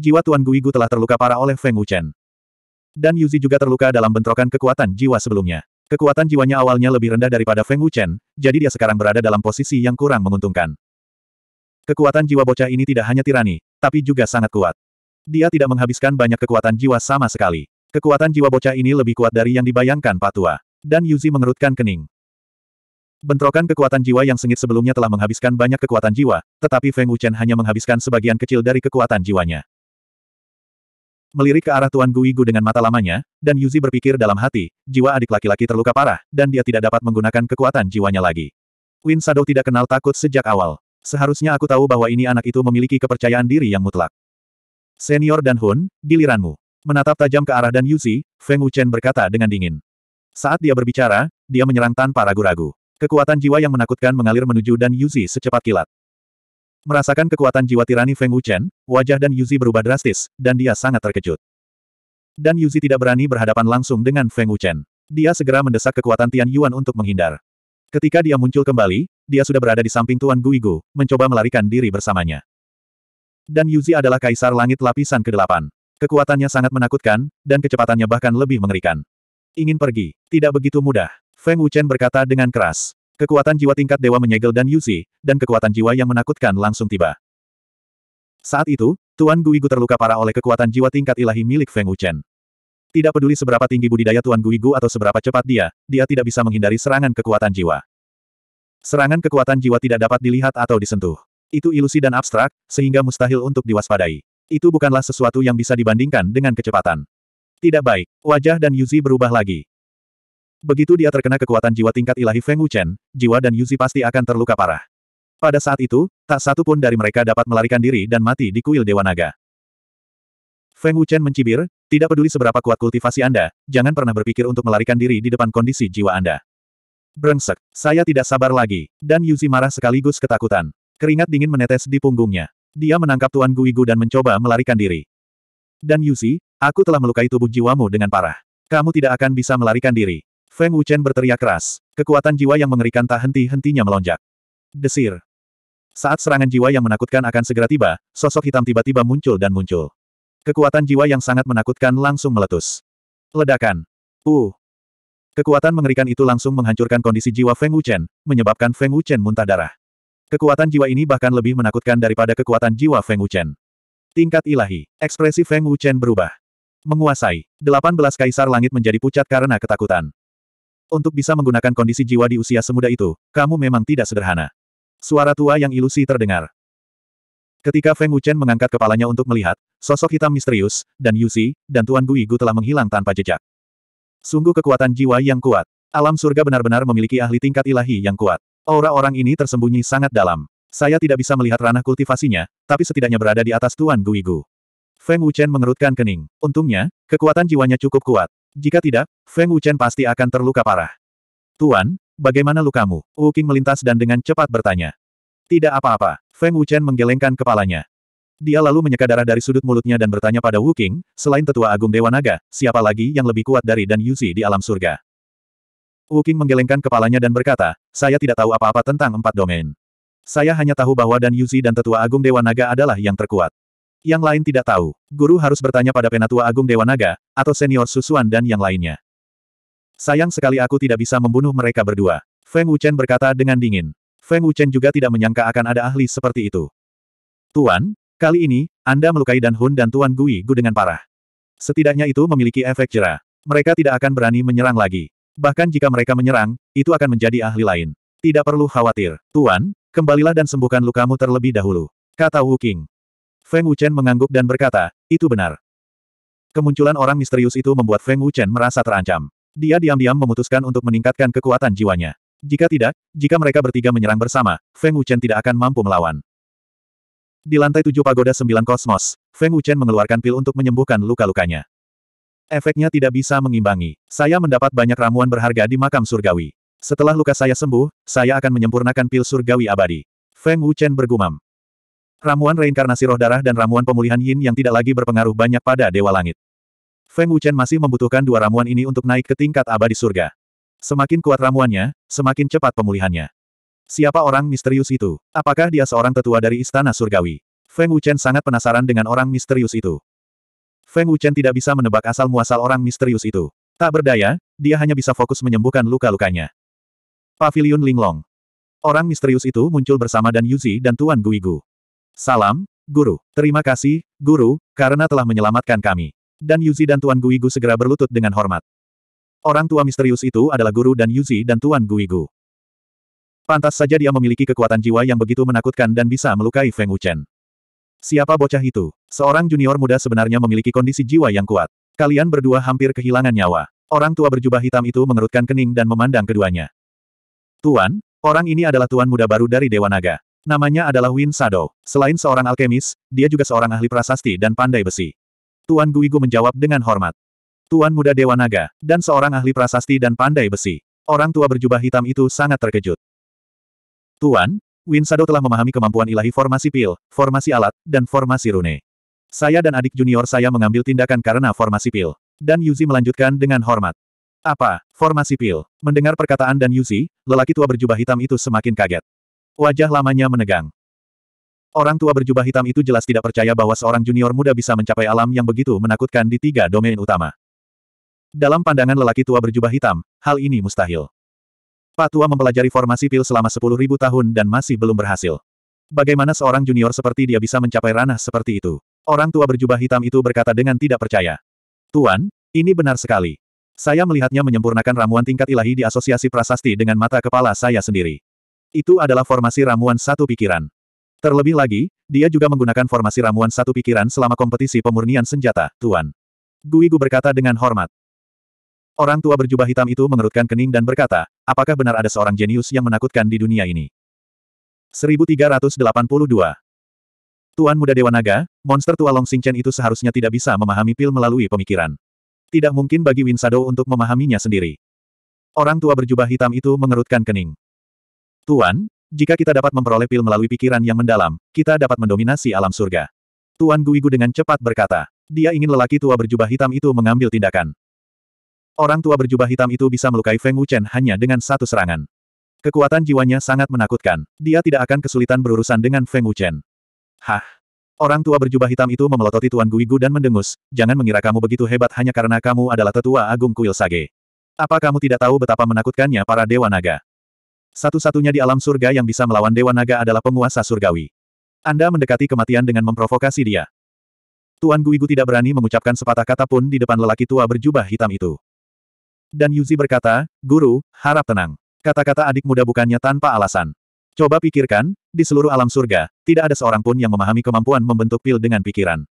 jiwa Tuan Guigu telah terluka parah oleh Feng Wuchen. Dan Yuzi juga terluka dalam bentrokan kekuatan jiwa sebelumnya. Kekuatan jiwanya awalnya lebih rendah daripada Feng Wuchen, jadi dia sekarang berada dalam posisi yang kurang menguntungkan. Kekuatan jiwa bocah ini tidak hanya tirani, tapi juga sangat kuat. Dia tidak menghabiskan banyak kekuatan jiwa sama sekali. Kekuatan jiwa bocah ini lebih kuat dari yang dibayangkan Patua. Dan Yuzi mengerutkan kening. Bentrokan kekuatan jiwa yang sengit sebelumnya telah menghabiskan banyak kekuatan jiwa, tetapi Feng Wuchen hanya menghabiskan sebagian kecil dari kekuatan jiwanya. Melirik ke arah Tuan Guigu dengan mata lamanya, dan Yuzi berpikir dalam hati, jiwa adik laki-laki terluka parah, dan dia tidak dapat menggunakan kekuatan jiwanya lagi. Win Sado tidak kenal takut sejak awal. Seharusnya aku tahu bahwa ini anak itu memiliki kepercayaan diri yang mutlak. Senior dan Hun, giliranmu. Menatap tajam ke arah Dan Yuzi, Feng Wuchen berkata dengan dingin. Saat dia berbicara, dia menyerang tanpa ragu-ragu. Kekuatan jiwa yang menakutkan mengalir menuju Dan Yuzi secepat kilat. Merasakan kekuatan jiwa tirani Feng Wuchen, wajah dan Yuzi berubah drastis, dan dia sangat terkejut. Dan Yuzi tidak berani berhadapan langsung dengan Feng Wuchen. Dia segera mendesak kekuatan Tian Yuan untuk menghindar. Ketika dia muncul kembali, dia sudah berada di samping Tuan Guigu, mencoba melarikan diri bersamanya. Dan Yuzi adalah kaisar langit lapisan ke-8. Kekuatannya sangat menakutkan, dan kecepatannya bahkan lebih mengerikan. Ingin pergi, tidak begitu mudah. Feng Wuchen berkata dengan keras. Kekuatan jiwa tingkat dewa menyegel dan Yuzi, dan kekuatan jiwa yang menakutkan langsung tiba. Saat itu, Tuan Guigu terluka parah oleh kekuatan jiwa tingkat ilahi milik Feng Wuchen. Tidak peduli seberapa tinggi budidaya Tuan Guigu atau seberapa cepat dia, dia tidak bisa menghindari serangan kekuatan jiwa. Serangan kekuatan jiwa tidak dapat dilihat atau disentuh. Itu ilusi dan abstrak, sehingga mustahil untuk diwaspadai. Itu bukanlah sesuatu yang bisa dibandingkan dengan kecepatan. Tidak baik, wajah dan Yuzi berubah lagi. Begitu dia terkena kekuatan jiwa tingkat ilahi Feng Wuchen, jiwa dan Yuzi pasti akan terluka parah. Pada saat itu, tak satu pun dari mereka dapat melarikan diri dan mati di kuil Dewa Naga. Feng Wuchen mencibir, tidak peduli seberapa kuat kultivasi Anda, jangan pernah berpikir untuk melarikan diri di depan kondisi jiwa Anda. Brengsek, saya tidak sabar lagi, dan Yuzi marah sekaligus ketakutan. Keringat dingin menetes di punggungnya. Dia menangkap Tuan Guigu dan mencoba melarikan diri. Dan Yuzi, aku telah melukai tubuh jiwamu dengan parah. Kamu tidak akan bisa melarikan diri. Feng Wuchen berteriak keras. Kekuatan jiwa yang mengerikan tak henti-hentinya melonjak. Desir. Saat serangan jiwa yang menakutkan akan segera tiba, sosok hitam tiba-tiba muncul dan muncul. Kekuatan jiwa yang sangat menakutkan langsung meletus. Ledakan. Uh. Kekuatan mengerikan itu langsung menghancurkan kondisi jiwa Feng Wuchen, menyebabkan Feng Wuchen muntah darah. Kekuatan jiwa ini bahkan lebih menakutkan daripada kekuatan jiwa Feng Wuchen. Tingkat ilahi, ekspresi Feng Wuchen berubah. Menguasai, 18 kaisar langit menjadi pucat karena ketakutan. Untuk bisa menggunakan kondisi jiwa di usia semuda itu, kamu memang tidak sederhana. Suara tua yang ilusi terdengar. Ketika Feng Wuchen mengangkat kepalanya untuk melihat, sosok hitam misterius, dan Yusi, dan Tuan Guigu telah menghilang tanpa jejak. Sungguh kekuatan jiwa yang kuat. Alam surga benar-benar memiliki ahli tingkat ilahi yang kuat. Aura orang ini tersembunyi sangat dalam. Saya tidak bisa melihat ranah kultivasinya, tapi setidaknya berada di atas Tuan Guigu. Feng Wuchen mengerutkan kening. Untungnya, kekuatan jiwanya cukup kuat. Jika tidak, Feng Wuchen pasti akan terluka parah. Tuan, bagaimana lukamu? Wu King melintas dan dengan cepat bertanya. Tidak apa-apa, Feng Wuchen menggelengkan kepalanya. Dia lalu menyeka darah dari sudut mulutnya dan bertanya pada Wu King, selain tetua agung Dewa Naga, siapa lagi yang lebih kuat dari Dan Yuzi di alam surga? Wu King menggelengkan kepalanya dan berkata, saya tidak tahu apa-apa tentang empat domain. Saya hanya tahu bahwa Dan Yuzi dan tetua agung Dewa Naga adalah yang terkuat. Yang lain tidak tahu. Guru harus bertanya pada Penatua Agung Dewa Naga, atau senior Susuan dan yang lainnya. Sayang sekali aku tidak bisa membunuh mereka berdua. Feng Wuchen berkata dengan dingin. Feng Wuchen juga tidak menyangka akan ada ahli seperti itu. Tuan, kali ini, Anda melukai Dan Hun dan Tuan Gui Gu dengan parah. Setidaknya itu memiliki efek jerah. Mereka tidak akan berani menyerang lagi. Bahkan jika mereka menyerang, itu akan menjadi ahli lain. Tidak perlu khawatir. Tuan, kembalilah dan sembuhkan lukamu terlebih dahulu. Kata Wu King. Feng Wuchen mengangguk dan berkata, itu benar. Kemunculan orang misterius itu membuat Feng Wuchen merasa terancam. Dia diam-diam memutuskan untuk meningkatkan kekuatan jiwanya. Jika tidak, jika mereka bertiga menyerang bersama, Feng Wuchen tidak akan mampu melawan. Di lantai tujuh pagoda sembilan kosmos, Feng Wuchen mengeluarkan pil untuk menyembuhkan luka-lukanya. Efeknya tidak bisa mengimbangi. Saya mendapat banyak ramuan berharga di makam surgawi. Setelah luka saya sembuh, saya akan menyempurnakan pil surgawi abadi. Feng Wuchen bergumam. Ramuan reinkarnasi roh darah dan ramuan pemulihan yin yang tidak lagi berpengaruh banyak pada Dewa Langit. Feng Wuchen masih membutuhkan dua ramuan ini untuk naik ke tingkat abadi surga. Semakin kuat ramuannya, semakin cepat pemulihannya. Siapa orang misterius itu? Apakah dia seorang tetua dari istana surgawi? Feng Wuchen sangat penasaran dengan orang misterius itu. Feng Wuchen tidak bisa menebak asal-muasal orang misterius itu. Tak berdaya, dia hanya bisa fokus menyembuhkan luka-lukanya. Pavilion Linglong. Orang misterius itu muncul bersama Dan Yuzi dan Tuan Guigu. Salam, Guru. Terima kasih, Guru, karena telah menyelamatkan kami. Dan Yuzi dan Tuan Guigu segera berlutut dengan hormat. Orang tua misterius itu adalah Guru dan Yuzi dan Tuan Guigu. Pantas saja dia memiliki kekuatan jiwa yang begitu menakutkan dan bisa melukai Feng Wuchen. Siapa bocah itu? Seorang junior muda sebenarnya memiliki kondisi jiwa yang kuat. Kalian berdua hampir kehilangan nyawa. Orang tua berjubah hitam itu mengerutkan kening dan memandang keduanya. Tuan, orang ini adalah tuan muda baru dari Dewa Naga. Namanya adalah Win Sado. Selain seorang alkemis, dia juga seorang ahli prasasti dan pandai besi. Tuan Guigu menjawab dengan hormat. Tuan muda Dewa Naga, dan seorang ahli prasasti dan pandai besi. Orang tua berjubah hitam itu sangat terkejut. Tuan, Win Sado telah memahami kemampuan ilahi formasi pil, formasi alat, dan formasi rune. Saya dan adik junior saya mengambil tindakan karena formasi pil. Dan Yuzi melanjutkan dengan hormat. Apa, formasi pil? Mendengar perkataan dan Yuzi, lelaki tua berjubah hitam itu semakin kaget. Wajah lamanya menegang. Orang tua berjubah hitam itu jelas tidak percaya bahwa seorang junior muda bisa mencapai alam yang begitu menakutkan di tiga domain utama. Dalam pandangan lelaki tua berjubah hitam, hal ini mustahil. Pak tua mempelajari formasi pil selama 10.000 tahun dan masih belum berhasil. Bagaimana seorang junior seperti dia bisa mencapai ranah seperti itu? Orang tua berjubah hitam itu berkata dengan tidak percaya. Tuan, ini benar sekali. Saya melihatnya menyempurnakan ramuan tingkat ilahi di asosiasi prasasti dengan mata kepala saya sendiri. Itu adalah formasi ramuan satu pikiran. Terlebih lagi, dia juga menggunakan formasi ramuan satu pikiran selama kompetisi pemurnian senjata, Tuan. Guigu berkata dengan hormat. Orang tua berjubah hitam itu mengerutkan kening dan berkata, apakah benar ada seorang jenius yang menakutkan di dunia ini? 1382 Tuan Muda Dewa Naga, monster tua Long Xingchen itu seharusnya tidak bisa memahami pil melalui pemikiran. Tidak mungkin bagi Winsado untuk memahaminya sendiri. Orang tua berjubah hitam itu mengerutkan kening. Tuan, jika kita dapat memperoleh pil melalui pikiran yang mendalam, kita dapat mendominasi alam surga. Tuan Guigu dengan cepat berkata. Dia ingin lelaki tua berjubah hitam itu mengambil tindakan. Orang tua berjubah hitam itu bisa melukai Feng Wuchen hanya dengan satu serangan. Kekuatan jiwanya sangat menakutkan. Dia tidak akan kesulitan berurusan dengan Feng Wuchen. Hah? Orang tua berjubah hitam itu memelototi Tuan Guigu dan mendengus, jangan mengira kamu begitu hebat hanya karena kamu adalah tetua agung kuil sage. Apa kamu tidak tahu betapa menakutkannya para dewa naga? Satu-satunya di alam surga yang bisa melawan Dewa Naga adalah penguasa surgawi. Anda mendekati kematian dengan memprovokasi dia. Tuan Guigu tidak berani mengucapkan sepatah kata pun di depan lelaki tua berjubah hitam itu. Dan Yuzi berkata, Guru, harap tenang. Kata-kata adik muda bukannya tanpa alasan. Coba pikirkan, di seluruh alam surga, tidak ada seorang pun yang memahami kemampuan membentuk pil dengan pikiran.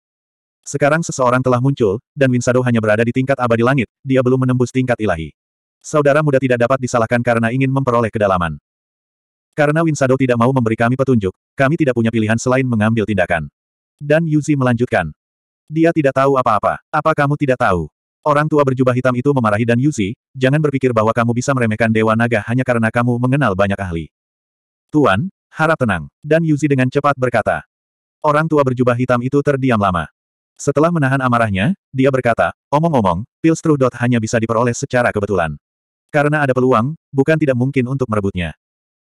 Sekarang seseorang telah muncul, dan Winsado hanya berada di tingkat abadi langit, dia belum menembus tingkat ilahi. Saudara muda tidak dapat disalahkan karena ingin memperoleh kedalaman. Karena Winsado tidak mau memberi kami petunjuk, kami tidak punya pilihan selain mengambil tindakan. Dan Yuzi melanjutkan. Dia tidak tahu apa-apa. Apa kamu tidak tahu? Orang tua berjubah hitam itu memarahi Dan Yuzi, jangan berpikir bahwa kamu bisa meremehkan Dewa Naga hanya karena kamu mengenal banyak ahli. Tuan, harap tenang. Dan Yuzi dengan cepat berkata. Orang tua berjubah hitam itu terdiam lama. Setelah menahan amarahnya, dia berkata, omong-omong, pil Dot hanya bisa diperoleh secara kebetulan. Karena ada peluang, bukan tidak mungkin untuk merebutnya.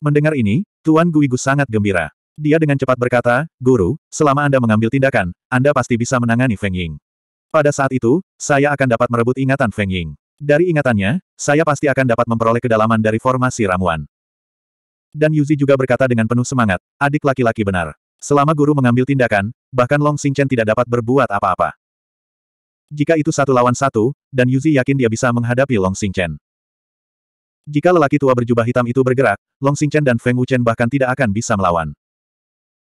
Mendengar ini, Tuan Guigu sangat gembira. Dia dengan cepat berkata, Guru, selama Anda mengambil tindakan, Anda pasti bisa menangani Feng Ying. Pada saat itu, saya akan dapat merebut ingatan Feng Ying. Dari ingatannya, saya pasti akan dapat memperoleh kedalaman dari formasi ramuan. Dan Yuzi juga berkata dengan penuh semangat, adik laki-laki benar. Selama guru mengambil tindakan, bahkan Long Xingchen tidak dapat berbuat apa-apa. Jika itu satu lawan satu, dan Yuzi yakin dia bisa menghadapi Long Xingchen. Jika lelaki tua berjubah hitam itu bergerak, Long Xingchen dan Feng Wuchen bahkan tidak akan bisa melawan.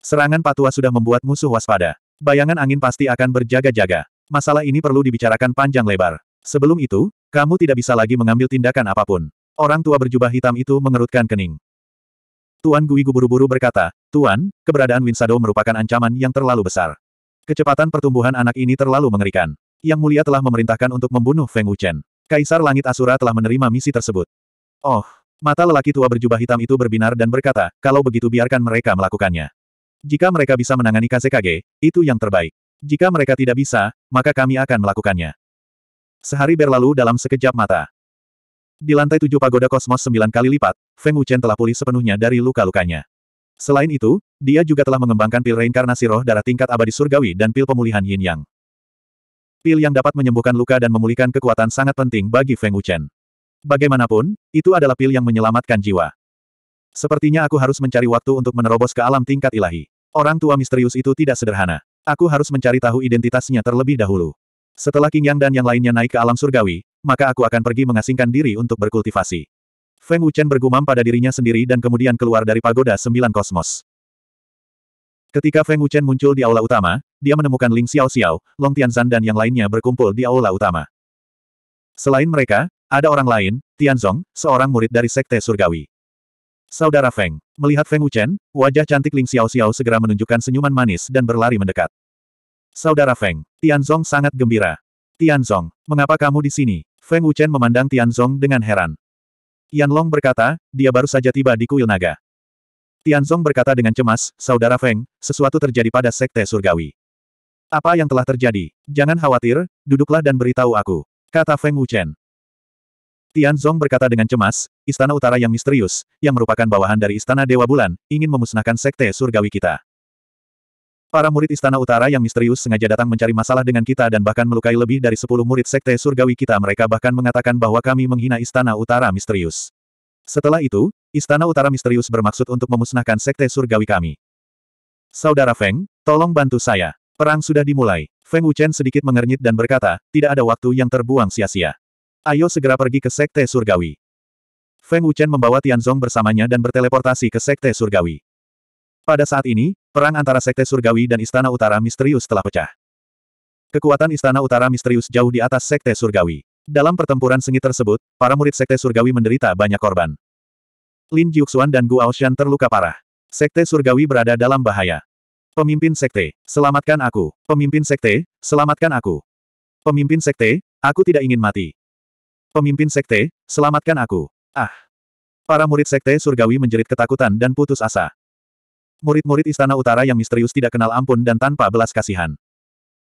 Serangan patua sudah membuat musuh waspada. Bayangan angin pasti akan berjaga-jaga. Masalah ini perlu dibicarakan panjang lebar. Sebelum itu, kamu tidak bisa lagi mengambil tindakan apapun. Orang tua berjubah hitam itu mengerutkan kening. Tuan Gui buru-buru berkata, Tuan, keberadaan Winsado merupakan ancaman yang terlalu besar. Kecepatan pertumbuhan anak ini terlalu mengerikan. Yang mulia telah memerintahkan untuk membunuh Feng Wuchen. Kaisar Langit Asura telah menerima misi tersebut. Oh, mata lelaki tua berjubah hitam itu berbinar dan berkata, kalau begitu biarkan mereka melakukannya. Jika mereka bisa menangani KCKG, itu yang terbaik. Jika mereka tidak bisa, maka kami akan melakukannya. Sehari berlalu dalam sekejap mata. Di lantai tujuh pagoda kosmos sembilan kali lipat, Feng Wuchen telah pulih sepenuhnya dari luka-lukanya. Selain itu, dia juga telah mengembangkan pil reinkarnasi roh darah tingkat abadi surgawi dan pil pemulihan yin yang. Pil yang dapat menyembuhkan luka dan memulihkan kekuatan sangat penting bagi Feng Wuchen. Bagaimanapun, itu adalah pil yang menyelamatkan jiwa. Sepertinya aku harus mencari waktu untuk menerobos ke alam tingkat ilahi. Orang tua misterius itu tidak sederhana. Aku harus mencari tahu identitasnya terlebih dahulu. Setelah King Yang dan yang lainnya naik ke alam surgawi, maka aku akan pergi mengasingkan diri untuk berkultivasi. Feng Wuchen bergumam pada dirinya sendiri dan kemudian keluar dari pagoda sembilan kosmos. Ketika Feng Wuchen muncul di aula utama, dia menemukan Ling Xiao Xiao, Long Tianzan dan yang lainnya berkumpul di aula utama. Selain mereka, ada orang lain, Tianzong, seorang murid dari Sekte Surgawi. Saudara Feng. Melihat Feng Wuchen, wajah cantik Ling Xiao Xiao segera menunjukkan senyuman manis dan berlari mendekat. Saudara Feng. Tianzong sangat gembira. Tianzong, mengapa kamu di sini? Feng Wuchen memandang Tianzong dengan heran. Yan berkata, dia baru saja tiba di kuil naga. Tianzong berkata dengan cemas, Saudara Feng, sesuatu terjadi pada Sekte Surgawi. Apa yang telah terjadi? Jangan khawatir, duduklah dan beritahu aku. Kata Feng Wuchen. Tian Zong berkata dengan cemas, istana utara yang misterius, yang merupakan bawahan dari istana Dewa Bulan, ingin memusnahkan sekte surgawi kita. Para murid istana utara yang misterius sengaja datang mencari masalah dengan kita dan bahkan melukai lebih dari sepuluh murid sekte surgawi kita mereka bahkan mengatakan bahwa kami menghina istana utara misterius. Setelah itu, istana utara misterius bermaksud untuk memusnahkan sekte surgawi kami. Saudara Feng, tolong bantu saya. Perang sudah dimulai. Feng Wuchen sedikit mengernyit dan berkata, tidak ada waktu yang terbuang sia-sia. Ayo segera pergi ke Sekte Surgawi. Feng Wuchen membawa Tianzong bersamanya dan berteleportasi ke Sekte Surgawi. Pada saat ini, perang antara Sekte Surgawi dan Istana Utara Misterius telah pecah. Kekuatan Istana Utara Misterius jauh di atas Sekte Surgawi. Dalam pertempuran sengit tersebut, para murid Sekte Surgawi menderita banyak korban. Lin Jiuxuan dan Gu Aoshan terluka parah. Sekte Surgawi berada dalam bahaya. Pemimpin Sekte, selamatkan aku. Pemimpin Sekte, selamatkan aku. Pemimpin Sekte, aku tidak ingin mati. Pemimpin sekte, selamatkan aku. Ah! Para murid sekte surgawi menjerit ketakutan dan putus asa. Murid-murid istana utara yang misterius tidak kenal ampun dan tanpa belas kasihan.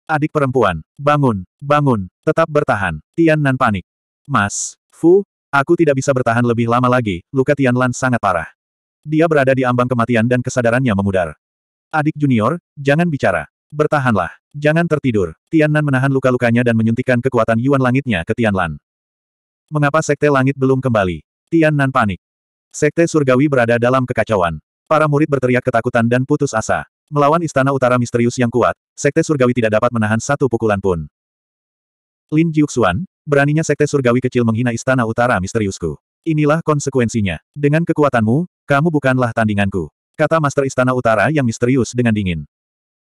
Adik perempuan, bangun, bangun, tetap bertahan, Tian Nan panik. Mas, Fu, aku tidak bisa bertahan lebih lama lagi, luka Tian Lan sangat parah. Dia berada di ambang kematian dan kesadarannya memudar. Adik junior, jangan bicara. Bertahanlah, jangan tertidur. Tian Nan menahan luka-lukanya dan menyuntikkan kekuatan Yuan Langitnya ke Tian Lan. Mengapa Sekte Langit belum kembali? Tian Nan panik. Sekte Surgawi berada dalam kekacauan. Para murid berteriak ketakutan dan putus asa. Melawan Istana Utara Misterius yang kuat, Sekte Surgawi tidak dapat menahan satu pukulan pun. Lin Jiuxuan, beraninya Sekte Surgawi kecil menghina Istana Utara Misteriusku. Inilah konsekuensinya. Dengan kekuatanmu, kamu bukanlah tandinganku. Kata Master Istana Utara yang misterius dengan dingin.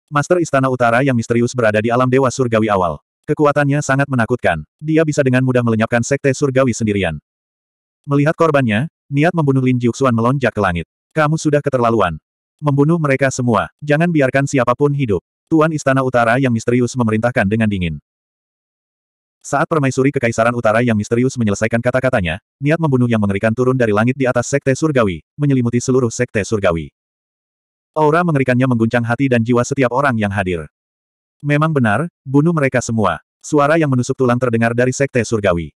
Master Istana Utara yang misterius berada di alam Dewa Surgawi awal. Kekuatannya sangat menakutkan. Dia bisa dengan mudah melenyapkan sekte surgawi sendirian. Melihat korbannya, niat membunuh Lin Jiuxuan melonjak ke langit. Kamu sudah keterlaluan. Membunuh mereka semua. Jangan biarkan siapapun hidup. Tuan Istana Utara yang misterius memerintahkan dengan dingin. Saat permaisuri Kekaisaran Utara yang misterius menyelesaikan kata-katanya, niat membunuh yang mengerikan turun dari langit di atas Sekte Surgawi, menyelimuti seluruh Sekte Surgawi. Aura mengerikannya mengguncang hati dan jiwa setiap orang yang hadir. Memang benar, bunuh mereka semua. Suara yang menusuk tulang terdengar dari Sekte Surgawi.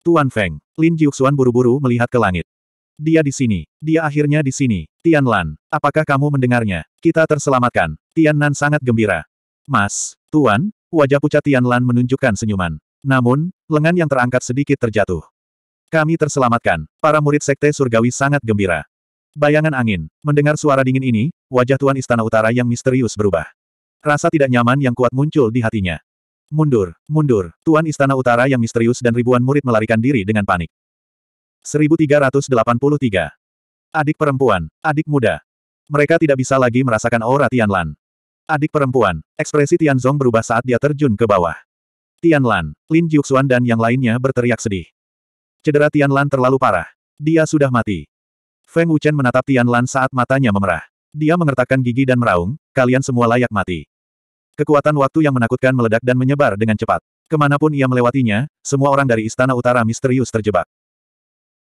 Tuan Feng, Lin Jiuxuan buru-buru melihat ke langit. Dia di sini, dia akhirnya di sini. Tian Lan, apakah kamu mendengarnya? Kita terselamatkan. Tian Nan sangat gembira. Mas, Tuan, wajah pucat Tian Lan menunjukkan senyuman. Namun, lengan yang terangkat sedikit terjatuh. Kami terselamatkan. Para murid Sekte Surgawi sangat gembira. Bayangan angin. Mendengar suara dingin ini, wajah Tuan Istana Utara yang misterius berubah. Rasa tidak nyaman yang kuat muncul di hatinya. Mundur, mundur, Tuan Istana Utara yang misterius dan ribuan murid melarikan diri dengan panik. 1383. Adik perempuan, adik muda. Mereka tidak bisa lagi merasakan aura Tianlan. Adik perempuan, ekspresi Tianzong berubah saat dia terjun ke bawah. Tianlan, Lin Jiuxuan dan yang lainnya berteriak sedih. Cedera Tianlan terlalu parah. Dia sudah mati. Feng Wuchen menatap Tianlan saat matanya memerah. Dia mengertakkan gigi dan meraung, kalian semua layak mati. Kekuatan waktu yang menakutkan meledak dan menyebar dengan cepat. Kemanapun ia melewatinya, semua orang dari Istana Utara misterius terjebak.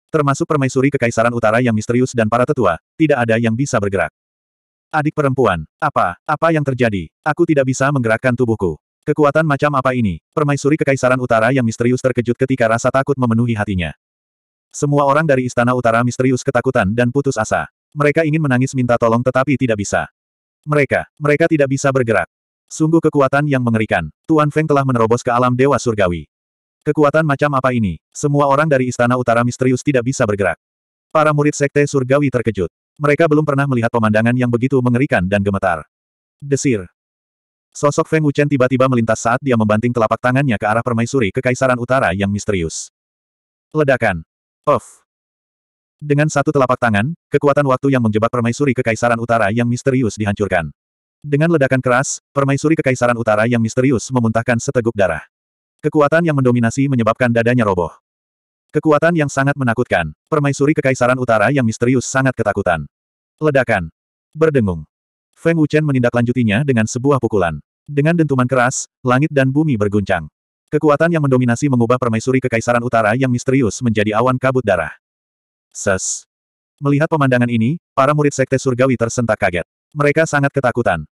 Termasuk permaisuri Kekaisaran Utara yang misterius dan para tetua, tidak ada yang bisa bergerak. Adik perempuan, apa, apa yang terjadi? Aku tidak bisa menggerakkan tubuhku. Kekuatan macam apa ini? Permaisuri Kekaisaran Utara yang misterius terkejut ketika rasa takut memenuhi hatinya. Semua orang dari Istana Utara misterius ketakutan dan putus asa. Mereka ingin menangis minta tolong tetapi tidak bisa. Mereka, mereka tidak bisa bergerak. Sungguh kekuatan yang mengerikan. Tuan Feng telah menerobos ke alam dewa surgawi. Kekuatan macam apa ini? Semua orang dari istana utara misterius tidak bisa bergerak. Para murid sekte surgawi terkejut. Mereka belum pernah melihat pemandangan yang begitu mengerikan dan gemetar. Desir. Sosok Feng Wuchen tiba-tiba melintas saat dia membanting telapak tangannya ke arah permaisuri kekaisaran utara yang misterius. Ledakan. Of. Dengan satu telapak tangan, kekuatan waktu yang menjebak permaisuri kekaisaran utara yang misterius dihancurkan. Dengan ledakan keras, permaisuri kekaisaran utara yang misterius memuntahkan seteguk darah. Kekuatan yang mendominasi menyebabkan dadanya roboh. Kekuatan yang sangat menakutkan, permaisuri kekaisaran utara yang misterius sangat ketakutan. Ledakan. Berdengung. Feng Wuchen menindaklanjutinya dengan sebuah pukulan. Dengan dentuman keras, langit dan bumi berguncang. Kekuatan yang mendominasi mengubah permaisuri kekaisaran utara yang misterius menjadi awan kabut darah. Ses. Melihat pemandangan ini, para murid Sekte Surgawi tersentak kaget. Mereka sangat ketakutan.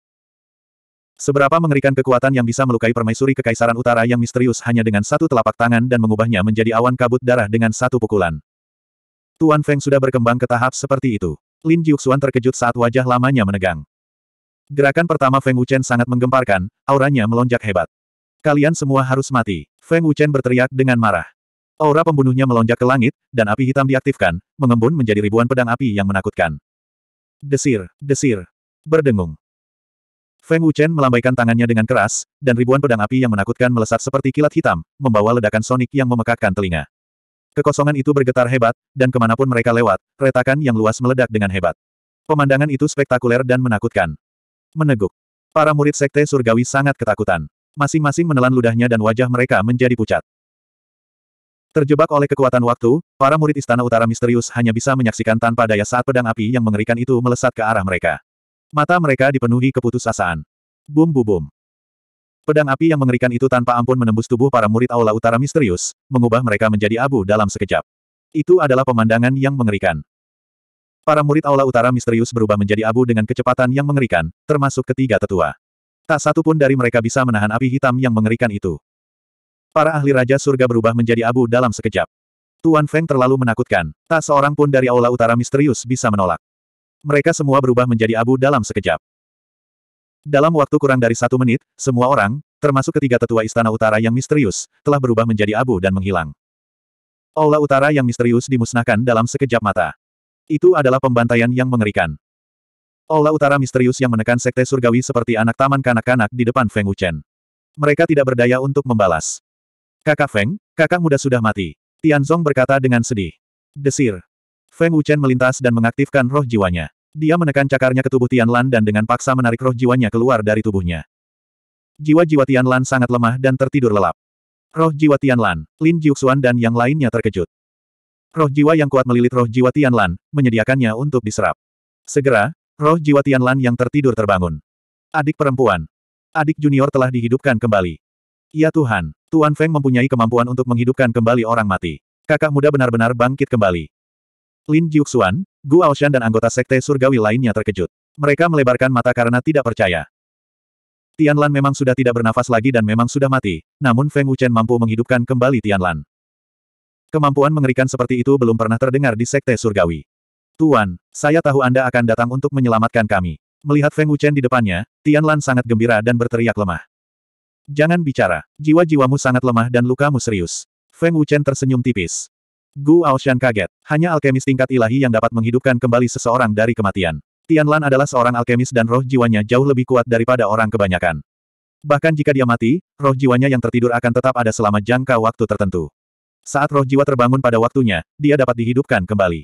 Seberapa mengerikan kekuatan yang bisa melukai permaisuri kekaisaran utara yang misterius hanya dengan satu telapak tangan dan mengubahnya menjadi awan kabut darah dengan satu pukulan. Tuan Feng sudah berkembang ke tahap seperti itu. Lin Jiuxuan terkejut saat wajah lamanya menegang. Gerakan pertama Feng Wuchen sangat menggemparkan, auranya melonjak hebat. Kalian semua harus mati. Feng Wuchen berteriak dengan marah. Aura pembunuhnya melonjak ke langit, dan api hitam diaktifkan, mengembun menjadi ribuan pedang api yang menakutkan. Desir, desir, berdengung. Feng Wuchen melambaikan tangannya dengan keras, dan ribuan pedang api yang menakutkan melesat seperti kilat hitam, membawa ledakan sonik yang memekakkan telinga. Kekosongan itu bergetar hebat, dan kemanapun mereka lewat, retakan yang luas meledak dengan hebat. Pemandangan itu spektakuler dan menakutkan. Meneguk. Para murid Sekte Surgawi sangat ketakutan. Masing-masing menelan ludahnya dan wajah mereka menjadi pucat. Terjebak oleh kekuatan waktu, para murid Istana Utara Misterius hanya bisa menyaksikan tanpa daya saat pedang api yang mengerikan itu melesat ke arah mereka. Mata mereka dipenuhi keputusasaan. Bum bum bum. Pedang api yang mengerikan itu tanpa ampun menembus tubuh para murid Aula Utara misterius, mengubah mereka menjadi abu dalam sekejap. Itu adalah pemandangan yang mengerikan. Para murid Aula Utara misterius berubah menjadi abu dengan kecepatan yang mengerikan, termasuk ketiga tetua. Tak satu pun dari mereka bisa menahan api hitam yang mengerikan itu. Para ahli Raja Surga berubah menjadi abu dalam sekejap. Tuan Feng terlalu menakutkan, tak seorang pun dari Aula Utara misterius bisa menolak. Mereka semua berubah menjadi abu dalam sekejap. Dalam waktu kurang dari satu menit, semua orang, termasuk ketiga tetua istana utara yang misterius, telah berubah menjadi abu dan menghilang. Aula utara yang misterius dimusnahkan dalam sekejap mata. Itu adalah pembantaian yang mengerikan. Aula utara misterius yang menekan sekte surgawi seperti anak taman kanak-kanak di depan Feng Wuchen. Mereka tidak berdaya untuk membalas. Kakak Feng, kakak muda sudah mati. Tian Zong berkata dengan sedih. Desir. Feng Wuchen melintas dan mengaktifkan roh jiwanya. Dia menekan cakarnya ke tubuh Tian Lan dan dengan paksa menarik roh jiwanya keluar dari tubuhnya. Jiwa-jiwa Tian Lan sangat lemah dan tertidur lelap. Roh jiwa Tian Lan, Lin Jiuxuan dan yang lainnya terkejut. Roh jiwa yang kuat melilit roh jiwa Tian Lan, menyediakannya untuk diserap. Segera, roh jiwa Tian Lan yang tertidur terbangun. Adik perempuan. Adik junior telah dihidupkan kembali. Ya Tuhan, Tuan Feng mempunyai kemampuan untuk menghidupkan kembali orang mati. Kakak muda benar-benar bangkit kembali. Lin Jiuxuan, Gu Aoshan dan anggota Sekte Surgawi lainnya terkejut. Mereka melebarkan mata karena tidak percaya. Tianlan memang sudah tidak bernafas lagi dan memang sudah mati, namun Feng Wuchen mampu menghidupkan kembali Tianlan. Kemampuan mengerikan seperti itu belum pernah terdengar di Sekte Surgawi. Tuan, saya tahu Anda akan datang untuk menyelamatkan kami. Melihat Feng Wuchen di depannya, Tianlan sangat gembira dan berteriak lemah. Jangan bicara, jiwa-jiwamu sangat lemah dan lukamu serius. Feng Wuchen tersenyum tipis. Gu Aoshan kaget. Hanya alkemis tingkat ilahi yang dapat menghidupkan kembali seseorang dari kematian. Tianlan adalah seorang alkemis dan roh jiwanya jauh lebih kuat daripada orang kebanyakan. Bahkan jika dia mati, roh jiwanya yang tertidur akan tetap ada selama jangka waktu tertentu. Saat roh jiwa terbangun pada waktunya, dia dapat dihidupkan kembali.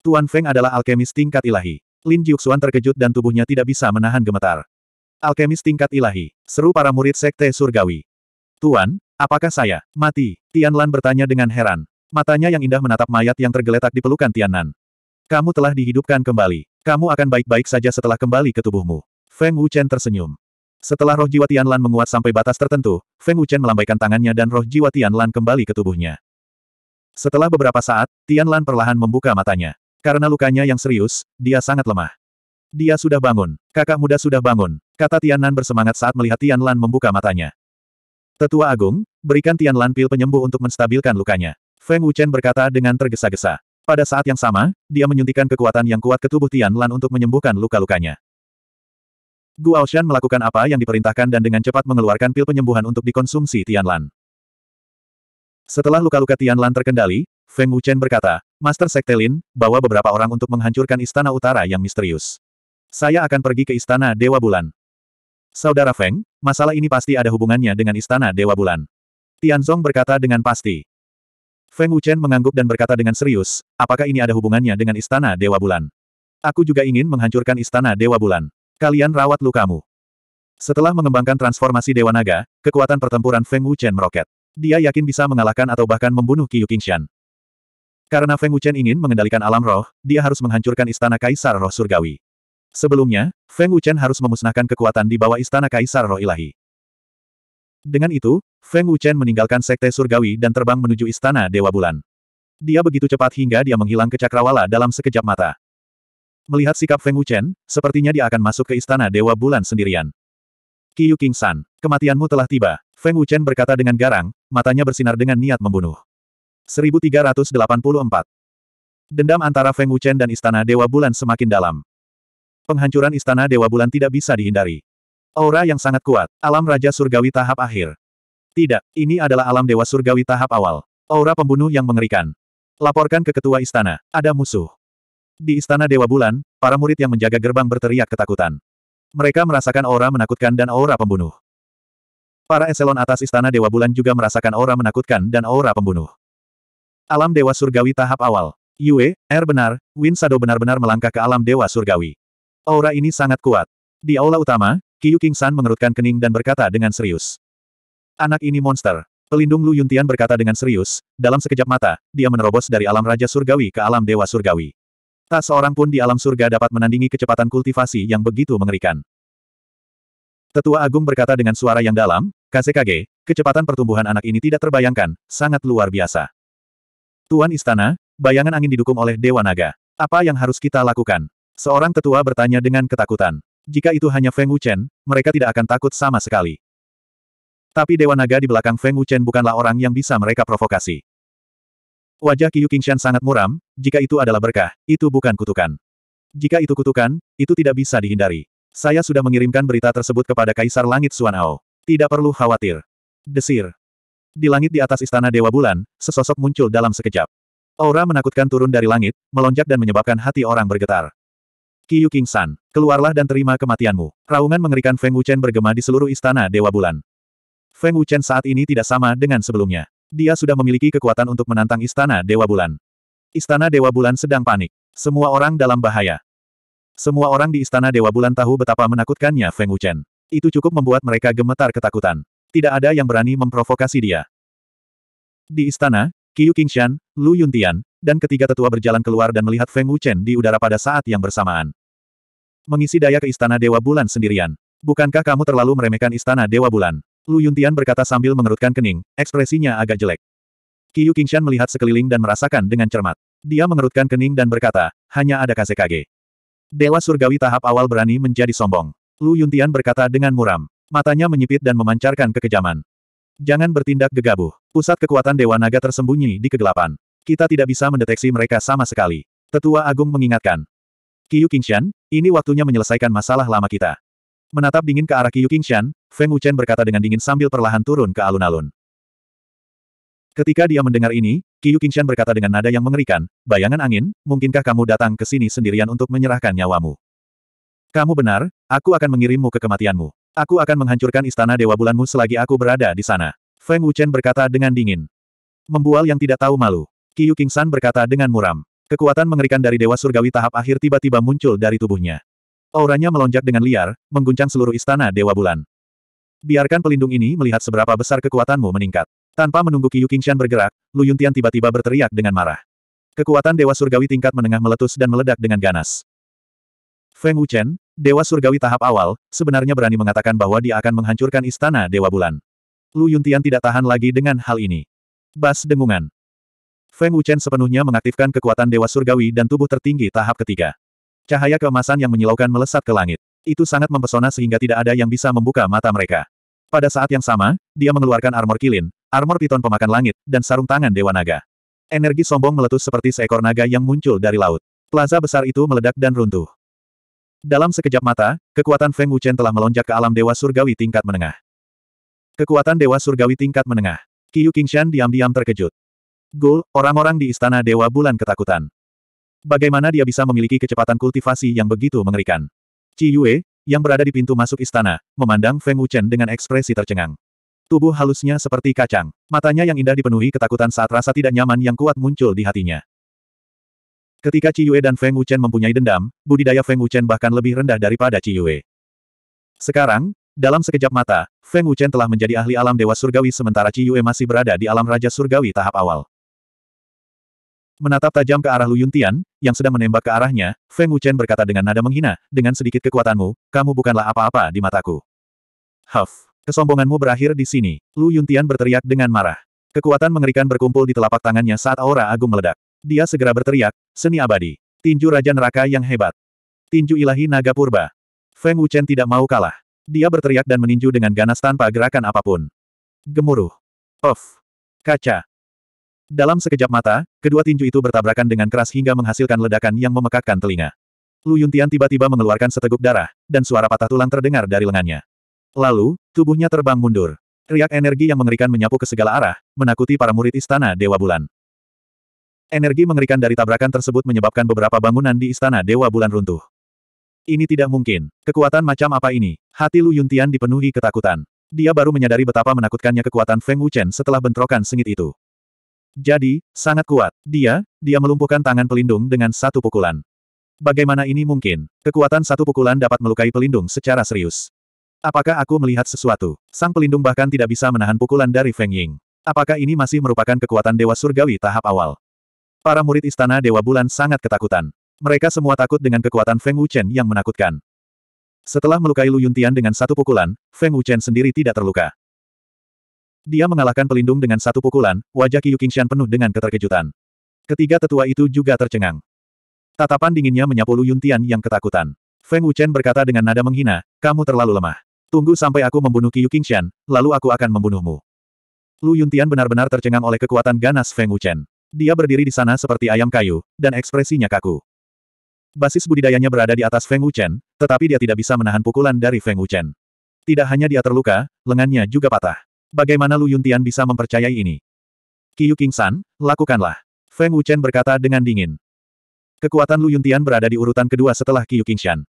Tuan Feng adalah alkemis tingkat ilahi. Lin Jiuxuan terkejut dan tubuhnya tidak bisa menahan gemetar. Alkemis tingkat ilahi, seru para murid sekte surgawi. Tuan, apakah saya mati? Tianlan bertanya dengan heran. Matanya yang indah menatap mayat yang tergeletak di pelukan Tianan. Kamu telah dihidupkan kembali. Kamu akan baik-baik saja setelah kembali ke tubuhmu. Feng Wuchen tersenyum. Setelah roh jiwa Tianlan menguat sampai batas tertentu, Feng Wuchen melambaikan tangannya dan roh jiwa Tianlan kembali ke tubuhnya. Setelah beberapa saat, Tianlan perlahan membuka matanya. Karena lukanya yang serius, dia sangat lemah. Dia sudah bangun. Kakak muda sudah bangun, kata Tianlan bersemangat saat melihat Tianlan membuka matanya. Tetua Agung, berikan Tianlan pil penyembuh untuk menstabilkan lukanya. Feng Wuchen berkata dengan tergesa-gesa. Pada saat yang sama, dia menyuntikkan kekuatan yang kuat ke tubuh Tian Lan untuk menyembuhkan luka-lukanya. Gu Aoshan melakukan apa yang diperintahkan dan dengan cepat mengeluarkan pil penyembuhan untuk dikonsumsi Tian Lan. Setelah luka-luka Tian Lan terkendali, Feng Wuchen berkata, Master Sekte Lin, bawa beberapa orang untuk menghancurkan istana utara yang misterius. Saya akan pergi ke istana Dewa Bulan. Saudara Feng, masalah ini pasti ada hubungannya dengan istana Dewa Bulan. Tian Zong berkata dengan pasti. Feng Wuchen mengangguk dan berkata dengan serius, apakah ini ada hubungannya dengan Istana Dewa Bulan? Aku juga ingin menghancurkan Istana Dewa Bulan. Kalian rawat lukamu. Setelah mengembangkan transformasi Dewa Naga, kekuatan pertempuran Feng Wuchen meroket. Dia yakin bisa mengalahkan atau bahkan membunuh Qiu Qingshan. Karena Feng Wuchen ingin mengendalikan alam roh, dia harus menghancurkan Istana Kaisar Roh Surgawi. Sebelumnya, Feng Wuchen harus memusnahkan kekuatan di bawah Istana Kaisar Roh Ilahi. Dengan itu, Feng Wuchen meninggalkan Sekte Surgawi dan terbang menuju Istana Dewa Bulan. Dia begitu cepat hingga dia menghilang ke Cakrawala dalam sekejap mata. Melihat sikap Feng Wuchen, sepertinya dia akan masuk ke Istana Dewa Bulan sendirian. Qiyu King San, kematianmu telah tiba, Feng Wuchen berkata dengan garang, matanya bersinar dengan niat membunuh. 1384 Dendam antara Feng Wuchen dan Istana Dewa Bulan semakin dalam. Penghancuran Istana Dewa Bulan tidak bisa dihindari. Aura yang sangat kuat, alam Raja Surgawi tahap akhir. Tidak, ini adalah alam dewa surgawi tahap awal. Aura pembunuh yang mengerikan. Laporkan ke ketua istana, ada musuh. Di istana Dewa Bulan, para murid yang menjaga gerbang berteriak ketakutan. Mereka merasakan aura menakutkan dan aura pembunuh. Para eselon atas istana Dewa Bulan juga merasakan aura menakutkan dan aura pembunuh. Alam Dewa Surgawi tahap awal. Yue, Er benar, Win Sado benar-benar melangkah ke alam Dewa Surgawi. Aura ini sangat kuat. Di aula utama, Kiyu King San mengerutkan kening dan berkata dengan serius. Anak ini monster. Pelindung Lu Yuntian berkata dengan serius, dalam sekejap mata, dia menerobos dari alam Raja Surgawi ke alam Dewa Surgawi. Tak seorang pun di alam surga dapat menandingi kecepatan kultivasi yang begitu mengerikan. Tetua Agung berkata dengan suara yang dalam, KCKG, kecepatan pertumbuhan anak ini tidak terbayangkan, sangat luar biasa. Tuan Istana, bayangan angin didukung oleh Dewa Naga. Apa yang harus kita lakukan? Seorang tetua bertanya dengan ketakutan. Jika itu hanya Feng Wuchen, mereka tidak akan takut sama sekali. Tapi Dewa Naga di belakang Feng Wuchen bukanlah orang yang bisa mereka provokasi. Wajah Qiyu Qingshan sangat muram, jika itu adalah berkah, itu bukan kutukan. Jika itu kutukan, itu tidak bisa dihindari. Saya sudah mengirimkan berita tersebut kepada Kaisar Langit Suanao. Tidak perlu khawatir. Desir. Di langit di atas istana Dewa Bulan, sesosok muncul dalam sekejap. Aura menakutkan turun dari langit, melonjak dan menyebabkan hati orang bergetar. Qiyu Qingshan, keluarlah dan terima kematianmu. Raungan mengerikan Feng Wuchen bergema di seluruh istana Dewa Bulan. Feng Wuchen saat ini tidak sama dengan sebelumnya. Dia sudah memiliki kekuatan untuk menantang Istana Dewa Bulan. Istana Dewa Bulan sedang panik. Semua orang dalam bahaya. Semua orang di Istana Dewa Bulan tahu betapa menakutkannya Feng Wuchen. Itu cukup membuat mereka gemetar ketakutan. Tidak ada yang berani memprovokasi dia. Di istana, Qiu Qingshan, Lu Yuntian, dan ketiga tetua berjalan keluar dan melihat Feng Wuchen di udara pada saat yang bersamaan. Mengisi daya ke Istana Dewa Bulan sendirian. Bukankah kamu terlalu meremehkan Istana Dewa Bulan? Lu Yuntian berkata sambil mengerutkan kening, ekspresinya agak jelek. Qiu Qingshan melihat sekeliling dan merasakan dengan cermat. Dia mengerutkan kening dan berkata, hanya ada KZKG. Dewa surgawi tahap awal berani menjadi sombong. Lu Yuntian berkata dengan muram. Matanya menyipit dan memancarkan kekejaman. Jangan bertindak gegabah. Pusat kekuatan Dewa Naga tersembunyi di kegelapan. Kita tidak bisa mendeteksi mereka sama sekali. Tetua Agung mengingatkan. Qiu Qingshan, ini waktunya menyelesaikan masalah lama kita. Menatap dingin ke arah Qiu Qingshan, Feng Wuchen berkata dengan dingin sambil perlahan turun ke alun-alun. Ketika dia mendengar ini, Qiu Qingshan berkata dengan nada yang mengerikan, bayangan angin, mungkinkah kamu datang ke sini sendirian untuk menyerahkan nyawamu? Kamu benar, aku akan mengirimmu ke kematianmu. Aku akan menghancurkan istana Dewa Bulanmu selagi aku berada di sana. Feng Wuchen berkata dengan dingin. Membual yang tidak tahu malu. Qiu Qingshan berkata dengan muram. Kekuatan mengerikan dari Dewa Surgawi tahap akhir tiba-tiba muncul dari tubuhnya. Auranya melonjak dengan liar, mengguncang seluruh istana Dewa Bulan. Biarkan pelindung ini melihat seberapa besar kekuatanmu meningkat. Tanpa menunggu Qiyu Qingshan bergerak, Lu Yuntian tiba-tiba berteriak dengan marah. Kekuatan Dewa Surgawi tingkat menengah meletus dan meledak dengan ganas. Feng Wuchen, Dewa Surgawi tahap awal, sebenarnya berani mengatakan bahwa dia akan menghancurkan istana Dewa Bulan. Lu Yuntian tidak tahan lagi dengan hal ini. Bas dengungan. Feng Wuchen sepenuhnya mengaktifkan kekuatan Dewa Surgawi dan tubuh tertinggi tahap ketiga. Cahaya keemasan yang menyilaukan melesat ke langit. Itu sangat mempesona sehingga tidak ada yang bisa membuka mata mereka. Pada saat yang sama, dia mengeluarkan armor kilin, armor piton pemakan langit, dan sarung tangan Dewa Naga. Energi sombong meletus seperti seekor naga yang muncul dari laut. Plaza besar itu meledak dan runtuh. Dalam sekejap mata, kekuatan Feng Wuchen telah melonjak ke alam Dewa Surgawi tingkat menengah. Kekuatan Dewa Surgawi tingkat menengah. Qiu Qingshan diam-diam terkejut. Gul, orang-orang di Istana Dewa Bulan ketakutan. Bagaimana dia bisa memiliki kecepatan kultivasi yang begitu mengerikan? Ci Yue, yang berada di pintu masuk istana, memandang Feng Wuchen dengan ekspresi tercengang. Tubuh halusnya seperti kacang, matanya yang indah dipenuhi ketakutan saat rasa tidak nyaman yang kuat muncul di hatinya. Ketika Ci Yue dan Feng Wuchen mempunyai dendam, budidaya Feng Wuchen bahkan lebih rendah daripada Ci Yue. Sekarang, dalam sekejap mata, Feng Wuchen telah menjadi ahli alam Dewa Surgawi sementara Ci Yue masih berada di alam Raja Surgawi tahap awal. Menatap tajam ke arah Lu Yuntian, yang sedang menembak ke arahnya, Feng Wuchen berkata dengan nada menghina, dengan sedikit kekuatanmu, kamu bukanlah apa-apa di mataku. Huff, kesombonganmu berakhir di sini, Lu Yuntian berteriak dengan marah. Kekuatan mengerikan berkumpul di telapak tangannya saat aura agung meledak. Dia segera berteriak, seni abadi, tinju Raja Neraka yang hebat. Tinju ilahi naga purba. Feng Wuchen tidak mau kalah. Dia berteriak dan meninju dengan ganas tanpa gerakan apapun. Gemuruh. Of. Kaca. Dalam sekejap mata, kedua tinju itu bertabrakan dengan keras hingga menghasilkan ledakan yang memekakkan telinga. Lu Yuntian tiba-tiba mengeluarkan seteguk darah, dan suara patah tulang terdengar dari lengannya. Lalu, tubuhnya terbang mundur. Riak energi yang mengerikan menyapu ke segala arah, menakuti para murid istana Dewa Bulan. Energi mengerikan dari tabrakan tersebut menyebabkan beberapa bangunan di istana Dewa Bulan runtuh. Ini tidak mungkin. Kekuatan macam apa ini? Hati Lu Yuntian dipenuhi ketakutan. Dia baru menyadari betapa menakutkannya kekuatan Feng Wuchen setelah bentrokan sengit itu. Jadi, sangat kuat. Dia, dia melumpuhkan tangan pelindung dengan satu pukulan. Bagaimana ini mungkin? Kekuatan satu pukulan dapat melukai pelindung secara serius. Apakah aku melihat sesuatu? Sang pelindung bahkan tidak bisa menahan pukulan dari Feng Ying. Apakah ini masih merupakan kekuatan Dewa Surgawi tahap awal? Para murid Istana Dewa Bulan sangat ketakutan. Mereka semua takut dengan kekuatan Feng Wuchen yang menakutkan. Setelah melukai Lu Yuntian dengan satu pukulan, Feng Wuchen sendiri tidak terluka. Dia mengalahkan pelindung dengan satu pukulan, wajah Qiu Qingshan penuh dengan keterkejutan. Ketiga tetua itu juga tercengang. Tatapan dinginnya menyapu Lu Yuntian yang ketakutan. Feng Wuchen berkata dengan nada menghina, kamu terlalu lemah. Tunggu sampai aku membunuh Qiu Qingshan, lalu aku akan membunuhmu. Lu Yuntian benar-benar tercengang oleh kekuatan ganas Feng Wuchen. Dia berdiri di sana seperti ayam kayu, dan ekspresinya kaku. Basis budidayanya berada di atas Feng Wuchen, tetapi dia tidak bisa menahan pukulan dari Feng Wuchen. Tidak hanya dia terluka, lengannya juga patah. Bagaimana Lu Yuntian bisa mempercayai ini? Qiu Qingsan, lakukanlah. Feng Wuchen berkata dengan dingin. Kekuatan Lu Yuntian berada di urutan kedua setelah Qiu Qingshan.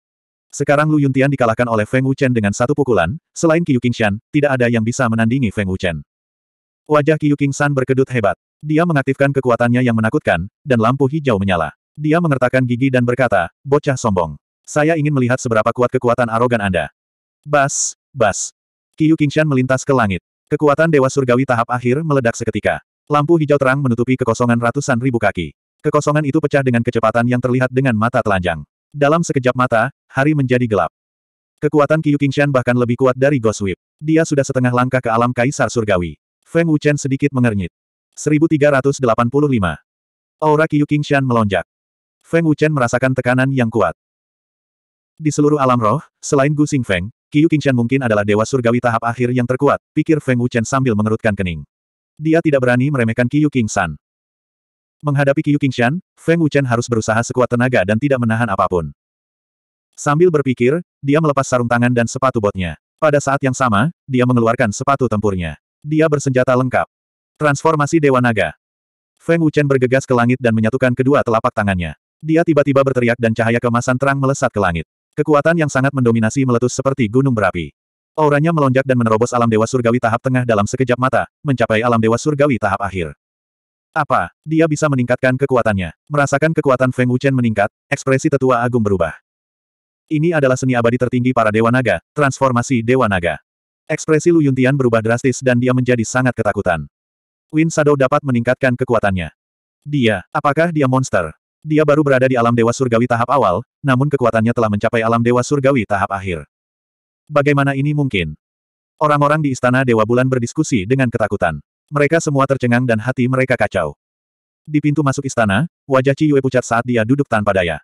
Sekarang Lu Yuntian dikalahkan oleh Feng Wuchen dengan satu pukulan, selain Qiu Qingshan, tidak ada yang bisa menandingi Feng Wuchen. Wajah Qiu Qingsan berkedut hebat. Dia mengaktifkan kekuatannya yang menakutkan, dan lampu hijau menyala. Dia mengertakkan gigi dan berkata, bocah sombong. Saya ingin melihat seberapa kuat kekuatan arogan Anda. Bas, bas. Qiu Qingshan melintas ke langit. Kekuatan Dewa Surgawi tahap akhir meledak seketika. Lampu hijau terang menutupi kekosongan ratusan ribu kaki. Kekosongan itu pecah dengan kecepatan yang terlihat dengan mata telanjang. Dalam sekejap mata, hari menjadi gelap. Kekuatan Qiu Qingshan bahkan lebih kuat dari Ghost Whip. Dia sudah setengah langkah ke alam Kaisar Surgawi. Feng Wuchen sedikit mengernyit. 1385. Aura Qiu Qingshan melonjak. Feng Wuchen merasakan tekanan yang kuat. Di seluruh alam roh, selain Gu Xingfeng, Qiu Qingshan mungkin adalah dewa surgawi tahap akhir yang terkuat, pikir Feng Wuchen sambil mengerutkan kening. Dia tidak berani meremehkan Qiu Qingshan. Menghadapi Qiu Qingshan, Feng Wuchen harus berusaha sekuat tenaga dan tidak menahan apapun. Sambil berpikir, dia melepas sarung tangan dan sepatu botnya. Pada saat yang sama, dia mengeluarkan sepatu tempurnya. Dia bersenjata lengkap. Transformasi Dewa Naga. Feng Wuchen bergegas ke langit dan menyatukan kedua telapak tangannya. Dia tiba-tiba berteriak dan cahaya kemasan terang melesat ke langit. Kekuatan yang sangat mendominasi meletus seperti gunung berapi. Auranya melonjak dan menerobos alam dewa surgawi tahap tengah dalam sekejap mata, mencapai alam dewa surgawi tahap akhir. Apa? Dia bisa meningkatkan kekuatannya. Merasakan kekuatan Feng Wuchen meningkat, ekspresi tetua agung berubah. Ini adalah seni abadi tertinggi para dewa naga, transformasi dewa naga. Ekspresi Lu Yuntian berubah drastis dan dia menjadi sangat ketakutan. Win Shadow dapat meningkatkan kekuatannya. Dia, apakah dia monster? Dia baru berada di alam dewa surgawi tahap awal, namun kekuatannya telah mencapai alam dewa surgawi tahap akhir. Bagaimana ini mungkin? Orang-orang di istana Dewa Bulan berdiskusi dengan ketakutan. Mereka semua tercengang dan hati mereka kacau. Di pintu masuk istana, wajah Ci Yue pucat saat dia duduk tanpa daya.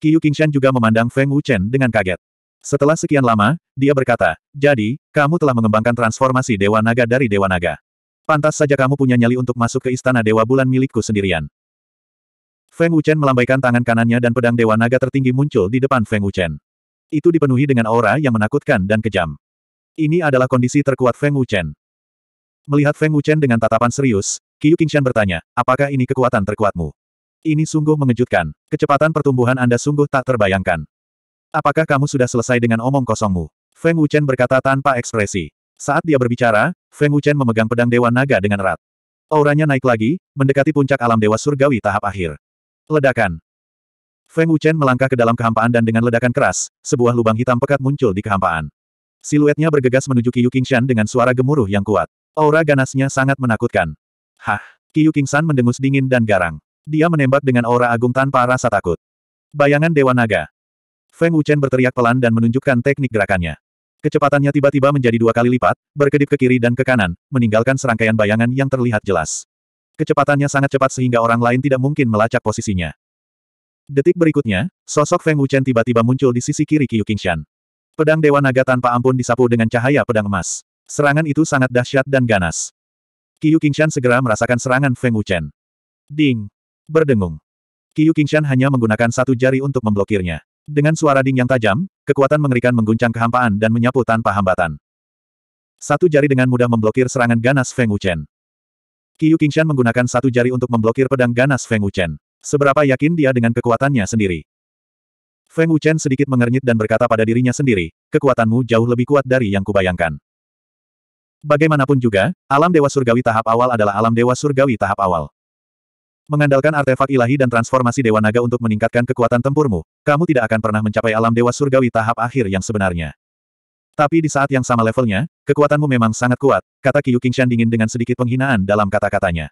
Qiu Qingshan juga memandang Feng Wuchen dengan kaget. Setelah sekian lama, dia berkata, Jadi, kamu telah mengembangkan transformasi Dewa Naga dari Dewa Naga. Pantas saja kamu punya nyali untuk masuk ke istana Dewa Bulan milikku sendirian. Feng Wuchen melambaikan tangan kanannya dan pedang Dewa Naga tertinggi muncul di depan Feng Wuchen. Itu dipenuhi dengan aura yang menakutkan dan kejam. Ini adalah kondisi terkuat Feng Wuchen. Melihat Feng Wuchen dengan tatapan serius, Qiu Qingshan bertanya, apakah ini kekuatan terkuatmu? Ini sungguh mengejutkan. Kecepatan pertumbuhan Anda sungguh tak terbayangkan. Apakah kamu sudah selesai dengan omong kosongmu? Feng Wuchen berkata tanpa ekspresi. Saat dia berbicara, Feng Wuchen memegang pedang Dewa Naga dengan erat. Auranya naik lagi, mendekati puncak alam Dewa Surgawi tahap akhir. Ledakan. Feng Wuchen melangkah ke dalam kehampaan dan dengan ledakan keras, sebuah lubang hitam pekat muncul di kehampaan. Siluetnya bergegas menuju Qiyu Qingshan dengan suara gemuruh yang kuat. Aura ganasnya sangat menakutkan. Hah! Qiyu Qingshan mendengus dingin dan garang. Dia menembak dengan aura agung tanpa rasa takut. Bayangan Dewa Naga. Feng Wuchen berteriak pelan dan menunjukkan teknik gerakannya. Kecepatannya tiba-tiba menjadi dua kali lipat, berkedip ke kiri dan ke kanan, meninggalkan serangkaian bayangan yang terlihat jelas. Kecepatannya sangat cepat sehingga orang lain tidak mungkin melacak posisinya. Detik berikutnya, sosok Feng Wuchen tiba-tiba muncul di sisi kiri Qiu Qingshan. Pedang Dewa Naga tanpa ampun disapu dengan cahaya pedang emas. Serangan itu sangat dahsyat dan ganas. Qiu Qingshan segera merasakan serangan Feng Wuchen. Ding! Berdengung. Qiu Qingshan hanya menggunakan satu jari untuk memblokirnya. Dengan suara ding yang tajam, kekuatan mengerikan mengguncang kehampaan dan menyapu tanpa hambatan. Satu jari dengan mudah memblokir serangan ganas Feng Wuchen. Qiyu Qingshan menggunakan satu jari untuk memblokir pedang ganas Feng Wuchen. Seberapa yakin dia dengan kekuatannya sendiri? Feng Wuchen sedikit mengernyit dan berkata pada dirinya sendiri, kekuatanmu jauh lebih kuat dari yang kubayangkan. Bagaimanapun juga, alam dewa surgawi tahap awal adalah alam dewa surgawi tahap awal. Mengandalkan artefak ilahi dan transformasi dewa naga untuk meningkatkan kekuatan tempurmu, kamu tidak akan pernah mencapai alam dewa surgawi tahap akhir yang sebenarnya. Tapi di saat yang sama levelnya, kekuatanmu memang sangat kuat, kata Qiu Qingshan dingin dengan sedikit penghinaan dalam kata-katanya.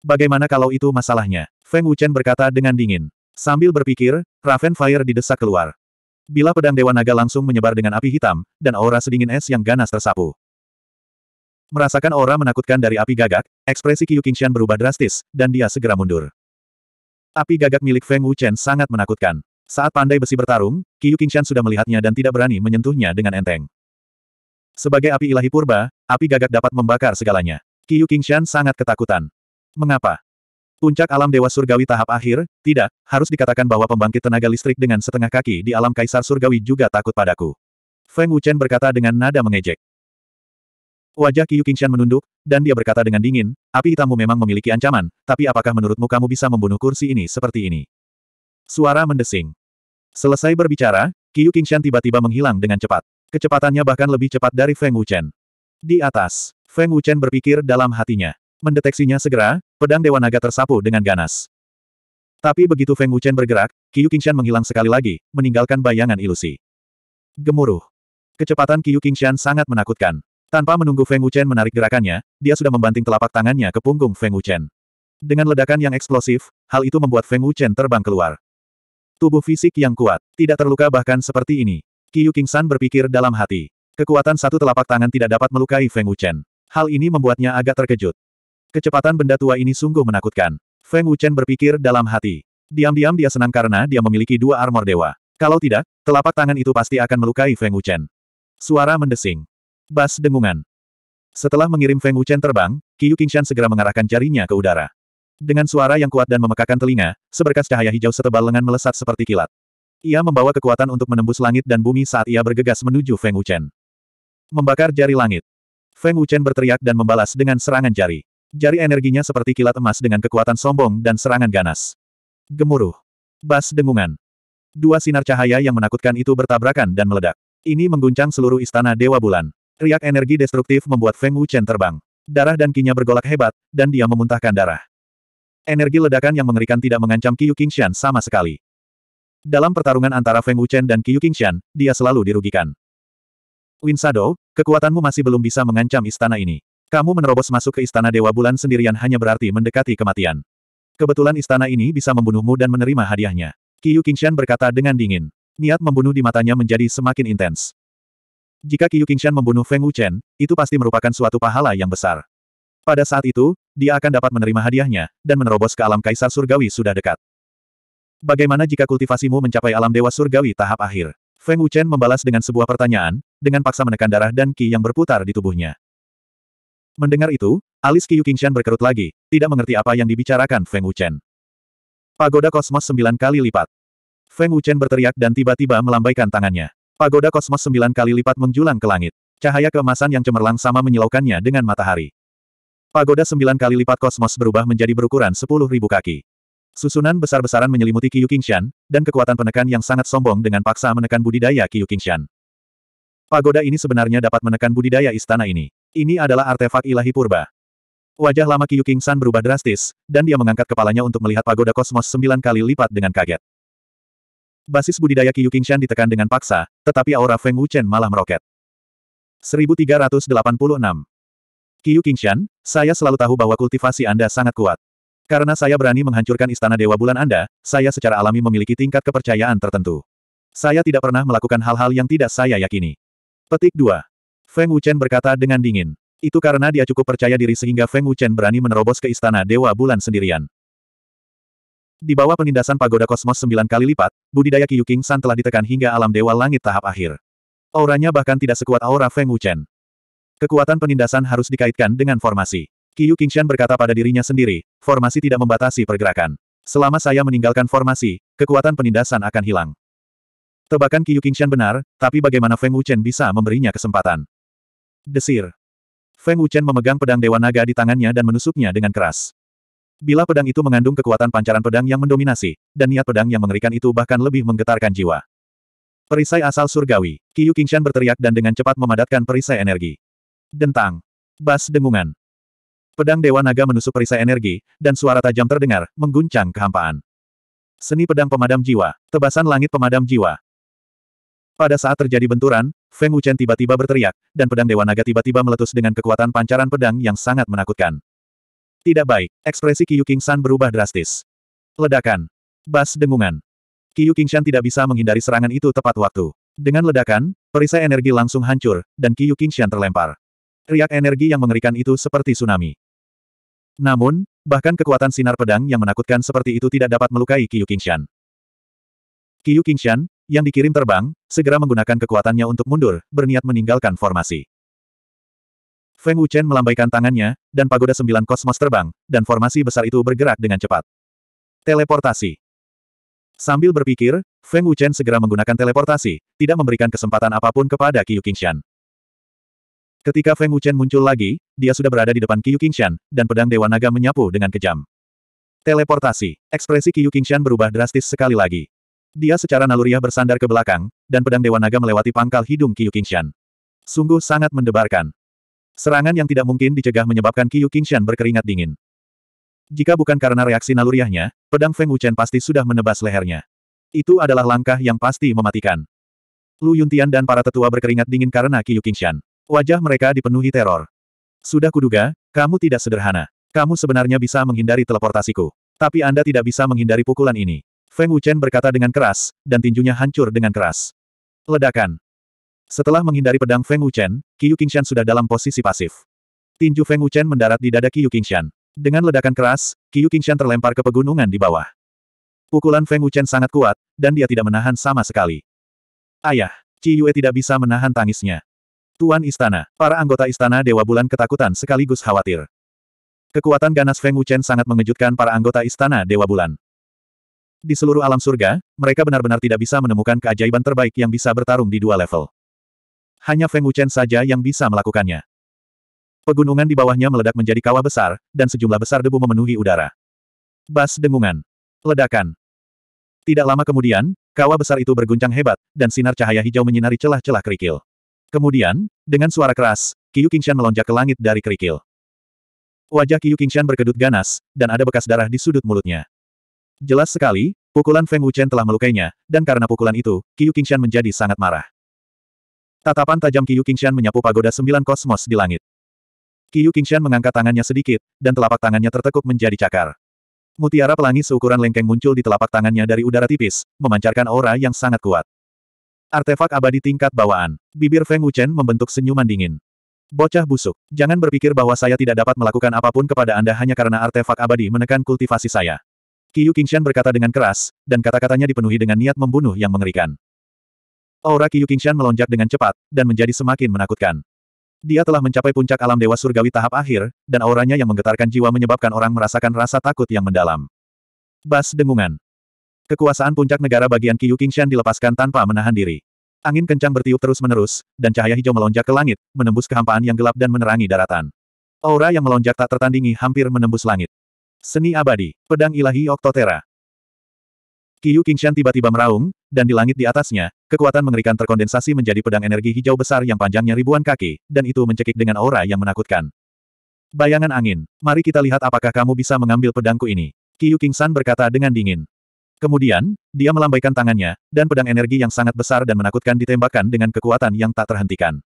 Bagaimana kalau itu masalahnya? Feng Wuchen berkata dengan dingin. Sambil berpikir, Raven Fire didesak keluar. Bila pedang Dewa Naga langsung menyebar dengan api hitam, dan aura sedingin es yang ganas tersapu. Merasakan aura menakutkan dari api gagak, ekspresi Qiu Qingshan berubah drastis, dan dia segera mundur. Api gagak milik Feng Wuchen sangat menakutkan. Saat pandai besi bertarung, Qiyu Qingshan sudah melihatnya dan tidak berani menyentuhnya dengan enteng. Sebagai api ilahi purba, api gagak dapat membakar segalanya. Qiyu Qingshan sangat ketakutan. Mengapa? Puncak alam Dewa Surgawi tahap akhir, tidak, harus dikatakan bahwa pembangkit tenaga listrik dengan setengah kaki di alam Kaisar Surgawi juga takut padaku. Feng Wuchen berkata dengan nada mengejek. Wajah Qiyu Qingshan menunduk, dan dia berkata dengan dingin, api hitammu memang memiliki ancaman, tapi apakah menurutmu kamu bisa membunuh kursi ini seperti ini? Suara mendesing. Selesai berbicara, Qiu Qingshan tiba-tiba menghilang dengan cepat. Kecepatannya bahkan lebih cepat dari Feng Wuchen. Di atas, Feng Wuchen berpikir dalam hatinya. Mendeteksinya segera, pedang Dewa Naga tersapu dengan ganas. Tapi begitu Feng Wuchen bergerak, Qiu Qingshan menghilang sekali lagi, meninggalkan bayangan ilusi. Gemuruh. Kecepatan Qiu Qingshan sangat menakutkan. Tanpa menunggu Feng Wuchen menarik gerakannya, dia sudah membanting telapak tangannya ke punggung Feng Wuchen. Dengan ledakan yang eksplosif, hal itu membuat Feng Wuchen terbang keluar. Tubuh fisik yang kuat, tidak terluka bahkan seperti ini. Kiyu Kingsan berpikir dalam hati. Kekuatan satu telapak tangan tidak dapat melukai Feng Wuchen. Hal ini membuatnya agak terkejut. Kecepatan benda tua ini sungguh menakutkan. Feng Wuchen berpikir dalam hati. Diam-diam dia senang karena dia memiliki dua armor dewa. Kalau tidak, telapak tangan itu pasti akan melukai Feng Wuchen. Suara mendesing. Bas dengungan. Setelah mengirim Feng Wuchen terbang, Qiu Qingshan segera mengarahkan jarinya ke udara. Dengan suara yang kuat dan memekakan telinga, seberkas cahaya hijau setebal lengan melesat seperti kilat. Ia membawa kekuatan untuk menembus langit dan bumi saat ia bergegas menuju Feng Wuchen. Membakar jari langit. Feng Wuchen berteriak dan membalas dengan serangan jari. Jari energinya seperti kilat emas dengan kekuatan sombong dan serangan ganas. Gemuruh. Bas dengungan. Dua sinar cahaya yang menakutkan itu bertabrakan dan meledak. Ini mengguncang seluruh istana Dewa Bulan. Riak energi destruktif membuat Feng Wuchen terbang. Darah dan kinya bergolak hebat, dan dia memuntahkan darah. Energi ledakan yang mengerikan tidak mengancam Qiu Qingxian sama sekali. Dalam pertarungan antara Feng Wuchen dan Qiu Qingxian, dia selalu dirugikan. Win Shadow, kekuatanmu masih belum bisa mengancam istana ini. Kamu menerobos masuk ke istana Dewa Bulan sendirian hanya berarti mendekati kematian. Kebetulan istana ini bisa membunuhmu dan menerima hadiahnya. Qiu Qingxian berkata dengan dingin. Niat membunuh di matanya menjadi semakin intens. Jika Qiu Qingxian membunuh Feng Wuchen, itu pasti merupakan suatu pahala yang besar. Pada saat itu, dia akan dapat menerima hadiahnya, dan menerobos ke alam kaisar surgawi sudah dekat. Bagaimana jika kultivasimu mencapai alam dewa surgawi tahap akhir? Feng Wuchen membalas dengan sebuah pertanyaan, dengan paksa menekan darah dan ki yang berputar di tubuhnya. Mendengar itu, alis Qiyu Qingshan berkerut lagi, tidak mengerti apa yang dibicarakan Feng Wuchen. Pagoda kosmos sembilan kali lipat. Feng Wuchen berteriak dan tiba-tiba melambaikan tangannya. Pagoda kosmos sembilan kali lipat menjulang ke langit. Cahaya keemasan yang cemerlang sama menyilaukannya dengan matahari. Pagoda sembilan kali lipat kosmos berubah menjadi berukuran sepuluh ribu kaki. Susunan besar-besaran menyelimuti Qiyu Qingshan, dan kekuatan penekan yang sangat sombong dengan paksa menekan budidaya Qiyu Qingshan. Pagoda ini sebenarnya dapat menekan budidaya istana ini. Ini adalah artefak ilahi purba. Wajah lama Qiyu Qingshan berubah drastis, dan dia mengangkat kepalanya untuk melihat pagoda kosmos sembilan kali lipat dengan kaget. Basis budidaya Qiyu Qingshan ditekan dengan paksa, tetapi aura Feng Wuchen malah meroket. 1386 Qiu Qingshan, saya selalu tahu bahwa kultivasi Anda sangat kuat. Karena saya berani menghancurkan istana Dewa Bulan Anda, saya secara alami memiliki tingkat kepercayaan tertentu. Saya tidak pernah melakukan hal-hal yang tidak saya yakini. Petik 2. Feng Wuchen berkata dengan dingin. Itu karena dia cukup percaya diri sehingga Feng Wuchen berani menerobos ke istana Dewa Bulan sendirian. Di bawah penindasan pagoda kosmos sembilan kali lipat, budidaya Qiyu Qingshan telah ditekan hingga alam dewa langit tahap akhir. Auranya bahkan tidak sekuat aura Feng Wuchen. Kekuatan penindasan harus dikaitkan dengan formasi. Yu Qingshan berkata pada dirinya sendiri, formasi tidak membatasi pergerakan. Selama saya meninggalkan formasi, kekuatan penindasan akan hilang. Tebakan Yu Qingshan benar, tapi bagaimana Feng Wuchen bisa memberinya kesempatan? Desir. Feng Wuchen memegang pedang Dewa Naga di tangannya dan menusuknya dengan keras. Bila pedang itu mengandung kekuatan pancaran pedang yang mendominasi, dan niat pedang yang mengerikan itu bahkan lebih menggetarkan jiwa. Perisai asal surgawi, Yu Qingshan berteriak dan dengan cepat memadatkan perisai energi. Dentang. Bas dengungan. Pedang Dewa Naga menusuk perisai energi, dan suara tajam terdengar, mengguncang kehampaan. Seni pedang pemadam jiwa, tebasan langit pemadam jiwa. Pada saat terjadi benturan, Feng Wuchen tiba-tiba berteriak, dan pedang Dewa Naga tiba-tiba meletus dengan kekuatan pancaran pedang yang sangat menakutkan. Tidak baik, ekspresi Qiyu Qingshan berubah drastis. Ledakan. Bas dengungan. Qiyu Qingshan tidak bisa menghindari serangan itu tepat waktu. Dengan ledakan, perisai energi langsung hancur, dan Qiyu Qingshan terlempar. Riak energi yang mengerikan itu seperti tsunami. Namun, bahkan kekuatan sinar pedang yang menakutkan seperti itu tidak dapat melukai Qiu Qingshan. Qiu Qingshan, yang dikirim terbang, segera menggunakan kekuatannya untuk mundur, berniat meninggalkan formasi. Feng Wuchen melambaikan tangannya, dan pagoda sembilan kosmos terbang, dan formasi besar itu bergerak dengan cepat. Teleportasi Sambil berpikir, Feng Wuchen segera menggunakan teleportasi, tidak memberikan kesempatan apapun kepada Qiu Qingshan. Ketika Feng Wuchen muncul lagi, dia sudah berada di depan Qiu Qingshan, dan pedang Dewa Naga menyapu dengan kejam. Teleportasi. Ekspresi Qiu Qingshan berubah drastis sekali lagi. Dia secara naluriah bersandar ke belakang, dan pedang Dewa Naga melewati pangkal hidung Qiu Qingshan. Sungguh sangat mendebarkan. Serangan yang tidak mungkin dicegah menyebabkan Qiu Qingshan berkeringat dingin. Jika bukan karena reaksi naluriahnya, pedang Feng Wuchen pasti sudah menebas lehernya. Itu adalah langkah yang pasti mematikan. Lu Yuntian dan para tetua berkeringat dingin karena Qiu Qingshan. Wajah mereka dipenuhi teror. Sudah kuduga, kamu tidak sederhana. Kamu sebenarnya bisa menghindari teleportasiku. Tapi Anda tidak bisa menghindari pukulan ini. Feng Wuchen berkata dengan keras, dan tinjunya hancur dengan keras. Ledakan. Setelah menghindari pedang Feng Wuchen, Qiu Qingshan sudah dalam posisi pasif. Tinju Feng Wuchen mendarat di dada Qiu Qingshan. Dengan ledakan keras, Qiu Qingshan terlempar ke pegunungan di bawah. Pukulan Feng Wuchen sangat kuat, dan dia tidak menahan sama sekali. Ayah, Ci Yue tidak bisa menahan tangisnya. Tuan Istana, para anggota Istana Dewa Bulan ketakutan sekaligus khawatir. Kekuatan ganas Feng Wuchen sangat mengejutkan para anggota Istana Dewa Bulan. Di seluruh alam surga, mereka benar-benar tidak bisa menemukan keajaiban terbaik yang bisa bertarung di dua level. Hanya Feng Wuchen saja yang bisa melakukannya. Pegunungan di bawahnya meledak menjadi kawah besar, dan sejumlah besar debu memenuhi udara. Bas dengungan. Ledakan. Tidak lama kemudian, kawah besar itu berguncang hebat, dan sinar cahaya hijau menyinari celah-celah kerikil. Kemudian, dengan suara keras, Qiu Qingshan melonjak ke langit dari kerikil. Wajah Qiu Qingshan berkedut ganas, dan ada bekas darah di sudut mulutnya. Jelas sekali, pukulan Feng Wuchen telah melukainya, dan karena pukulan itu, Qiu Qingshan menjadi sangat marah. Tatapan tajam Qiu Qingshan menyapu pagoda sembilan kosmos di langit. Qiu Qingshan mengangkat tangannya sedikit, dan telapak tangannya tertekuk menjadi cakar. Mutiara pelangi seukuran lengkeng muncul di telapak tangannya dari udara tipis, memancarkan aura yang sangat kuat. Artefak abadi tingkat bawaan. Bibir Feng Wuchen membentuk senyuman dingin. Bocah busuk, jangan berpikir bahwa saya tidak dapat melakukan apapun kepada Anda hanya karena artefak abadi menekan kultivasi saya. Qiu Qingshan berkata dengan keras, dan kata-katanya dipenuhi dengan niat membunuh yang mengerikan. Aura Qiu Qingshan melonjak dengan cepat, dan menjadi semakin menakutkan. Dia telah mencapai puncak alam dewa surgawi tahap akhir, dan auranya yang menggetarkan jiwa menyebabkan orang merasakan rasa takut yang mendalam. Bas dengungan. Kekuasaan puncak negara bagian Qiyu Qingshan dilepaskan tanpa menahan diri. Angin kencang bertiup terus-menerus, dan cahaya hijau melonjak ke langit, menembus kehampaan yang gelap dan menerangi daratan. Aura yang melonjak tak tertandingi hampir menembus langit. Seni abadi, pedang ilahi Oktotera. Qiyu Qingshan tiba-tiba meraung, dan di langit di atasnya, kekuatan mengerikan terkondensasi menjadi pedang energi hijau besar yang panjangnya ribuan kaki, dan itu mencekik dengan aura yang menakutkan. Bayangan angin, mari kita lihat apakah kamu bisa mengambil pedangku ini. Qiyu Qingshan berkata dengan dingin. Kemudian, dia melambaikan tangannya, dan pedang energi yang sangat besar dan menakutkan ditembakkan dengan kekuatan yang tak terhentikan.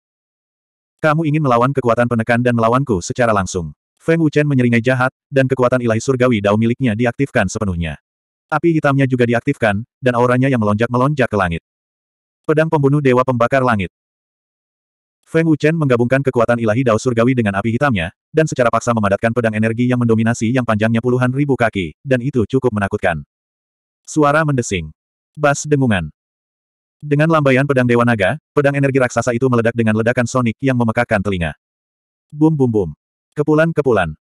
Kamu ingin melawan kekuatan penekan dan melawanku secara langsung. Feng Wuchen menyeringai jahat, dan kekuatan ilahi surgawi dao miliknya diaktifkan sepenuhnya. Api hitamnya juga diaktifkan, dan auranya yang melonjak-melonjak ke langit. Pedang pembunuh dewa pembakar langit. Feng Wuchen menggabungkan kekuatan ilahi dao surgawi dengan api hitamnya, dan secara paksa memadatkan pedang energi yang mendominasi yang panjangnya puluhan ribu kaki, dan itu cukup menakutkan. Suara mendesing. Bas dengungan. Dengan lambaian pedang Dewa Naga, pedang energi raksasa itu meledak dengan ledakan sonik yang memekakkan telinga. Bum bum bum. Kepulan-kepulan.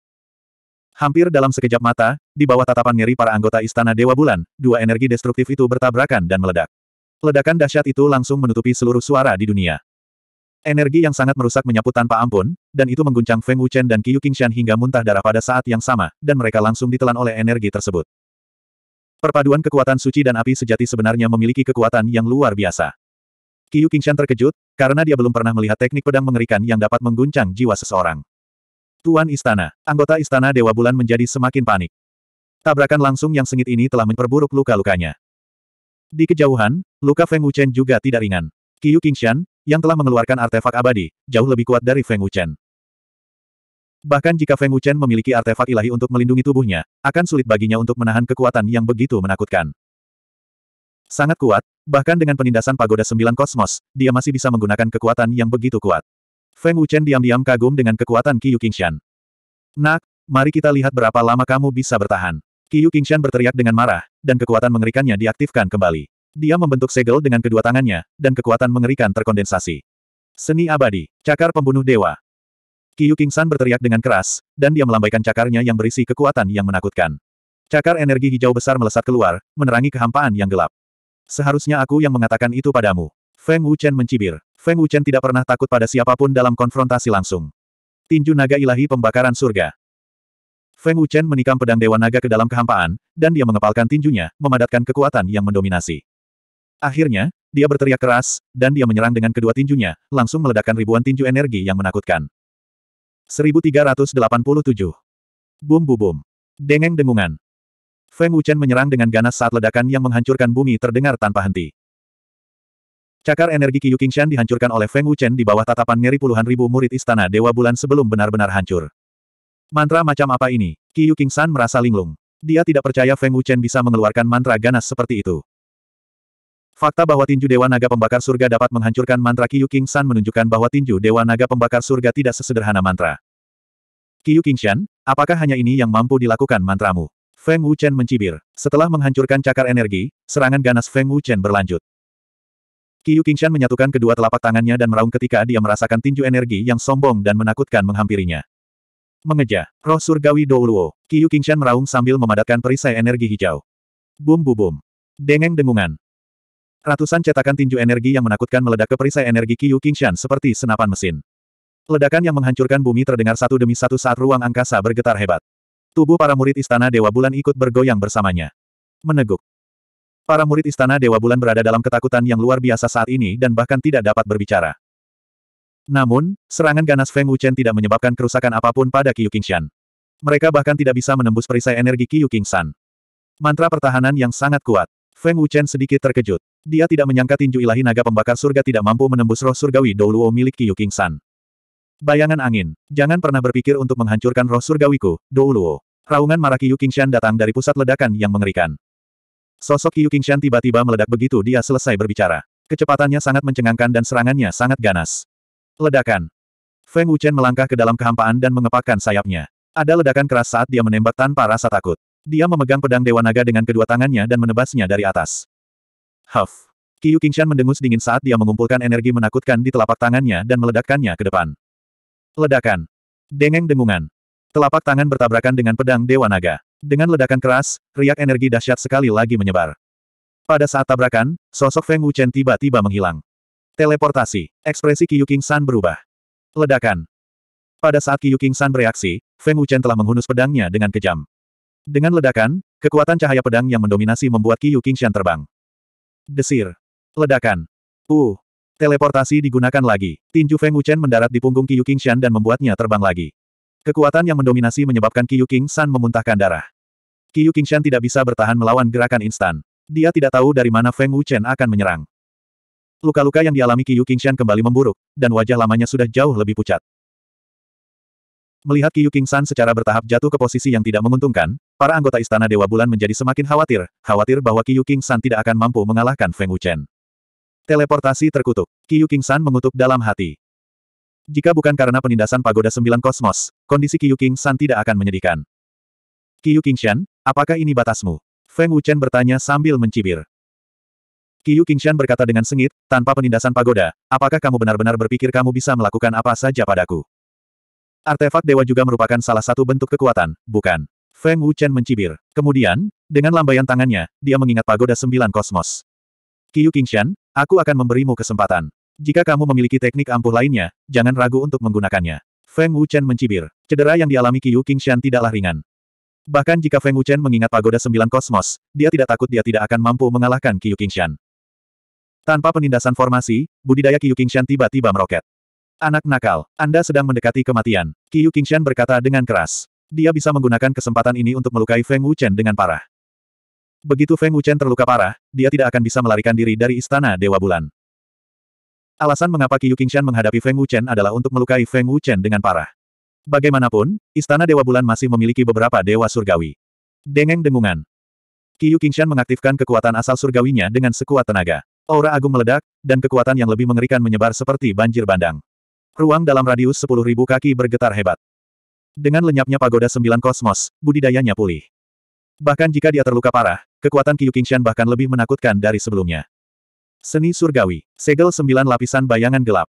Hampir dalam sekejap mata, di bawah tatapan ngeri para anggota Istana Dewa Bulan, dua energi destruktif itu bertabrakan dan meledak. Ledakan dahsyat itu langsung menutupi seluruh suara di dunia. Energi yang sangat merusak menyapu tanpa ampun, dan itu mengguncang Feng Wuchen dan Qiu Qingshan hingga muntah darah pada saat yang sama, dan mereka langsung ditelan oleh energi tersebut. Perpaduan kekuatan suci dan api sejati sebenarnya memiliki kekuatan yang luar biasa. Qiu Qingshan terkejut, karena dia belum pernah melihat teknik pedang mengerikan yang dapat mengguncang jiwa seseorang. Tuan Istana, anggota Istana Dewa Bulan menjadi semakin panik. Tabrakan langsung yang sengit ini telah memperburuk luka-lukanya. Di kejauhan, luka Feng Wuchen juga tidak ringan. Qiu Qingshan, yang telah mengeluarkan artefak abadi, jauh lebih kuat dari Feng Wuchen. Bahkan jika Feng Wuchen memiliki artefak ilahi untuk melindungi tubuhnya, akan sulit baginya untuk menahan kekuatan yang begitu menakutkan. Sangat kuat, bahkan dengan penindasan pagoda sembilan kosmos, dia masih bisa menggunakan kekuatan yang begitu kuat. Feng Wuchen diam-diam kagum dengan kekuatan Qiyu Qingshan. Nak, mari kita lihat berapa lama kamu bisa bertahan. Qiyu Qingshan berteriak dengan marah, dan kekuatan mengerikannya diaktifkan kembali. Dia membentuk segel dengan kedua tangannya, dan kekuatan mengerikan terkondensasi. Seni abadi, cakar pembunuh dewa, Kiyu Kingsan berteriak dengan keras, dan dia melambaikan cakarnya yang berisi kekuatan yang menakutkan. Cakar energi hijau besar melesat keluar, menerangi kehampaan yang gelap. Seharusnya aku yang mengatakan itu padamu. Feng Wuchen mencibir. Feng Wuchen tidak pernah takut pada siapapun dalam konfrontasi langsung. Tinju naga ilahi pembakaran surga. Feng Wuchen menikam pedang Dewa Naga ke dalam kehampaan, dan dia mengepalkan tinjunya, memadatkan kekuatan yang mendominasi. Akhirnya, dia berteriak keras, dan dia menyerang dengan kedua tinjunya, langsung meledakkan ribuan tinju energi yang menakutkan. 1387. Bum bum bum. Dengeng dengungan. Feng Wuchen menyerang dengan ganas saat ledakan yang menghancurkan bumi terdengar tanpa henti. Cakar energi Qiyu Qingshan dihancurkan oleh Feng Wuchen di bawah tatapan ngeri puluhan ribu murid istana Dewa Bulan sebelum benar-benar hancur. Mantra macam apa ini? Qiyu Qingshan merasa linglung. Dia tidak percaya Feng Wuchen bisa mengeluarkan mantra ganas seperti itu. Fakta bahwa tinju Dewa Naga Pembakar Surga dapat menghancurkan mantra Kiyu King San menunjukkan bahwa tinju Dewa Naga Pembakar Surga tidak sesederhana mantra. Kiyu King Shan, apakah hanya ini yang mampu dilakukan mantramu? Feng Wuchen mencibir. Setelah menghancurkan cakar energi, serangan ganas Feng Wuchen berlanjut. Kiyu Qingshan menyatukan kedua telapak tangannya dan meraung ketika dia merasakan tinju energi yang sombong dan menakutkan menghampirinya. Mengeja, roh surgawi Douluo, Kiyu Qingshan meraung sambil memadatkan perisai energi hijau. Bum bu bum. Dengeng dengungan, Ratusan cetakan tinju energi yang menakutkan meledak ke perisai energi Qiu Qingshan seperti senapan mesin. Ledakan yang menghancurkan bumi terdengar satu demi satu saat ruang angkasa bergetar hebat. Tubuh para murid istana Dewa Bulan ikut bergoyang bersamanya. Meneguk. Para murid istana Dewa Bulan berada dalam ketakutan yang luar biasa saat ini dan bahkan tidak dapat berbicara. Namun, serangan ganas Feng Wuchen tidak menyebabkan kerusakan apapun pada Qiu Qingshan. Mereka bahkan tidak bisa menembus perisai energi Qiu Qingshan. Mantra pertahanan yang sangat kuat. Feng Wuchen sedikit terkejut. Dia tidak menyangka tinju ilahi naga pembakar surga tidak mampu menembus roh surgawi Douluo milik Kiyu King San. Bayangan angin. Jangan pernah berpikir untuk menghancurkan roh surgawiku, Douluo. Raungan marah Kiyu Shan datang dari pusat ledakan yang mengerikan. Sosok Kiyu Shan tiba-tiba meledak begitu dia selesai berbicara. Kecepatannya sangat mencengangkan dan serangannya sangat ganas. Ledakan. Feng Wuchen melangkah ke dalam kehampaan dan mengepakkan sayapnya. Ada ledakan keras saat dia menembak tanpa rasa takut. Dia memegang pedang Dewa Naga dengan kedua tangannya dan menebasnya dari atas. Huff. Qiu Qingshan mendengus dingin saat dia mengumpulkan energi menakutkan di telapak tangannya dan meledakkannya ke depan. Ledakan. Dengeng dengungan. Telapak tangan bertabrakan dengan pedang Dewa Naga. Dengan ledakan keras, riak energi dahsyat sekali lagi menyebar. Pada saat tabrakan, sosok Feng Wuchen tiba-tiba menghilang. Teleportasi. Ekspresi Qiu Qingsan berubah. Ledakan. Pada saat Qiu Qingsan bereaksi, Feng Wuchen telah menghunus pedangnya dengan kejam. Dengan ledakan, kekuatan cahaya pedang yang mendominasi membuat Qiu Qingshan terbang. Desir. Ledakan. Uh. Teleportasi digunakan lagi. Tinju Feng Wuchen mendarat di punggung Qiu Qingshan dan membuatnya terbang lagi. Kekuatan yang mendominasi menyebabkan Qiu Qingshan memuntahkan darah. Qiu Qingshan tidak bisa bertahan melawan gerakan instan. Dia tidak tahu dari mana Feng Wuchen akan menyerang. Luka-luka yang dialami Qiu Qingshan kembali memburuk, dan wajah lamanya sudah jauh lebih pucat. Melihat Qiu Qingshan secara bertahap jatuh ke posisi yang tidak menguntungkan, Para anggota Istana Dewa Bulan menjadi semakin khawatir, khawatir bahwa Kiyu King San tidak akan mampu mengalahkan Feng Wuchen. Teleportasi terkutuk. Kiyu King San mengutuk dalam hati. Jika bukan karena penindasan pagoda sembilan kosmos, kondisi Kiyu King San tidak akan menyedihkan. King Shan, apakah ini batasmu? Feng Wuchen bertanya sambil mencibir. King Shan berkata dengan sengit, tanpa penindasan pagoda, apakah kamu benar-benar berpikir kamu bisa melakukan apa saja padaku? Artefak dewa juga merupakan salah satu bentuk kekuatan, bukan? Feng Wuchen mencibir. Kemudian, dengan lambaian tangannya, dia mengingat pagoda sembilan kosmos. Qiu Qingshan, aku akan memberimu kesempatan. Jika kamu memiliki teknik ampuh lainnya, jangan ragu untuk menggunakannya. Feng Wuchen mencibir. Cedera yang dialami Qiu Qingshan tidaklah ringan. Bahkan jika Feng Wuchen mengingat pagoda sembilan kosmos, dia tidak takut dia tidak akan mampu mengalahkan Qiu Qingshan. Tanpa penindasan formasi, budidaya Qiu Qingshan tiba-tiba meroket. Anak nakal, Anda sedang mendekati kematian. Qiu Qingshan berkata dengan keras. Dia bisa menggunakan kesempatan ini untuk melukai Feng Wuchen dengan parah. Begitu Feng Wuchen terluka parah, dia tidak akan bisa melarikan diri dari Istana Dewa Bulan. Alasan mengapa Qiyu Qingshan menghadapi Feng Wuchen adalah untuk melukai Feng Wuchen dengan parah. Bagaimanapun, Istana Dewa Bulan masih memiliki beberapa Dewa Surgawi. Dengeng dengungan. Qiyu Qingshan mengaktifkan kekuatan asal surgawinya dengan sekuat tenaga. Aura agung meledak, dan kekuatan yang lebih mengerikan menyebar seperti banjir bandang. Ruang dalam radius 10.000 kaki bergetar hebat. Dengan lenyapnya pagoda sembilan kosmos, budidayanya pulih. Bahkan jika dia terluka parah, kekuatan Qiu bahkan lebih menakutkan dari sebelumnya. Seni surgawi, segel sembilan lapisan bayangan gelap.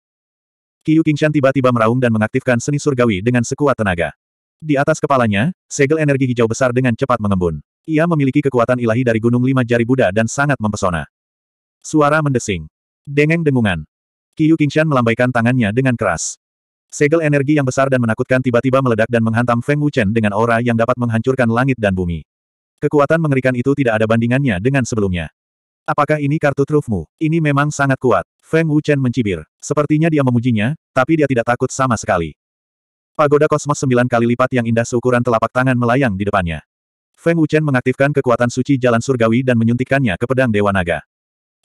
Qiu tiba-tiba meraung dan mengaktifkan seni surgawi dengan sekuat tenaga. Di atas kepalanya, segel energi hijau besar dengan cepat mengembun. Ia memiliki kekuatan ilahi dari Gunung Lima Jari Buddha dan sangat mempesona. Suara mendesing. Dengeng dengungan. Qiu melambaikan tangannya dengan keras. Segel energi yang besar dan menakutkan tiba-tiba meledak dan menghantam Feng Wuchen dengan aura yang dapat menghancurkan langit dan bumi. Kekuatan mengerikan itu tidak ada bandingannya dengan sebelumnya. Apakah ini kartu trufmu? Ini memang sangat kuat. Feng Wuchen mencibir. Sepertinya dia memujinya, tapi dia tidak takut sama sekali. Pagoda kosmos sembilan kali lipat yang indah seukuran telapak tangan melayang di depannya. Feng Wuchen mengaktifkan kekuatan suci jalan surgawi dan menyuntikkannya ke pedang Dewa Naga.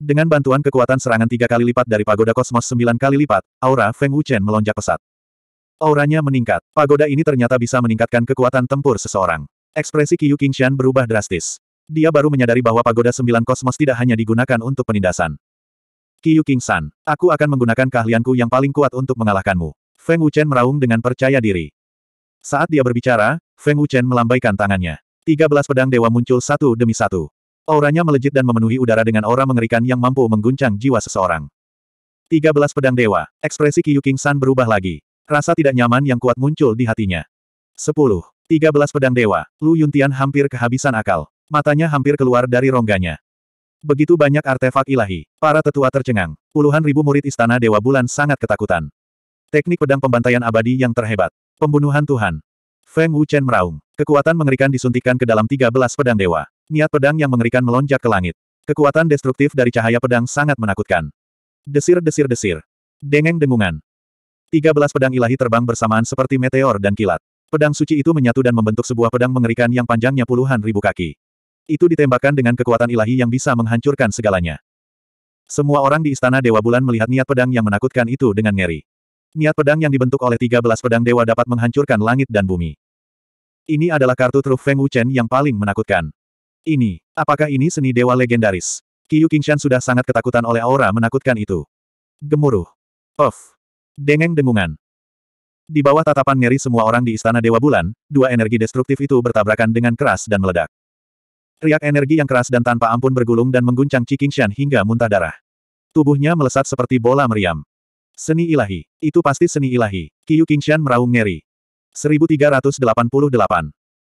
Dengan bantuan kekuatan serangan tiga kali lipat dari pagoda kosmos sembilan kali lipat, aura Feng Wuchen melonjak pesat. Auranya meningkat. Pagoda ini ternyata bisa meningkatkan kekuatan tempur seseorang. Ekspresi Qiu Qingshan berubah drastis. Dia baru menyadari bahwa pagoda sembilan kosmos tidak hanya digunakan untuk penindasan. Qiu Qingshan, aku akan menggunakan keahlianku yang paling kuat untuk mengalahkanmu. Feng Wuchen meraung dengan percaya diri. Saat dia berbicara, Feng Wuchen melambaikan tangannya. Tiga belas pedang dewa muncul satu demi satu. Auranya melejit dan memenuhi udara dengan aura mengerikan yang mampu mengguncang jiwa seseorang. Tiga belas pedang dewa, ekspresi Qiu Qingshan berubah lagi. Rasa tidak nyaman yang kuat muncul di hatinya. 10. 13 pedang dewa. Lu Yuntian hampir kehabisan akal. Matanya hampir keluar dari rongganya. Begitu banyak artefak ilahi. Para tetua tercengang. Puluhan ribu murid istana Dewa Bulan sangat ketakutan. Teknik pedang pembantaian abadi yang terhebat. Pembunuhan Tuhan. Feng Wuchen meraung. Kekuatan mengerikan disuntikkan ke dalam 13 pedang dewa. Niat pedang yang mengerikan melonjak ke langit. Kekuatan destruktif dari cahaya pedang sangat menakutkan. Desir-desir-desir. Dengeng dengungan. 13 pedang ilahi terbang bersamaan seperti meteor dan kilat. Pedang suci itu menyatu dan membentuk sebuah pedang mengerikan yang panjangnya puluhan ribu kaki. Itu ditembakkan dengan kekuatan ilahi yang bisa menghancurkan segalanya. Semua orang di Istana Dewa Bulan melihat niat pedang yang menakutkan itu dengan ngeri. Niat pedang yang dibentuk oleh tiga belas pedang dewa dapat menghancurkan langit dan bumi. Ini adalah kartu truf Feng Wuchen yang paling menakutkan. Ini, apakah ini seni dewa legendaris? Qiu Qingshan sudah sangat ketakutan oleh aura menakutkan itu. Gemuruh. Of, Dengeng-dengungan. Di bawah tatapan ngeri semua orang di Istana Dewa Bulan, dua energi destruktif itu bertabrakan dengan keras dan meledak. Riak energi yang keras dan tanpa ampun bergulung dan mengguncang Qiqingshan hingga muntah darah. Tubuhnya melesat seperti bola meriam. Seni ilahi. Itu pasti seni ilahi. Kiyu Qingshan meraung ngeri. 1388.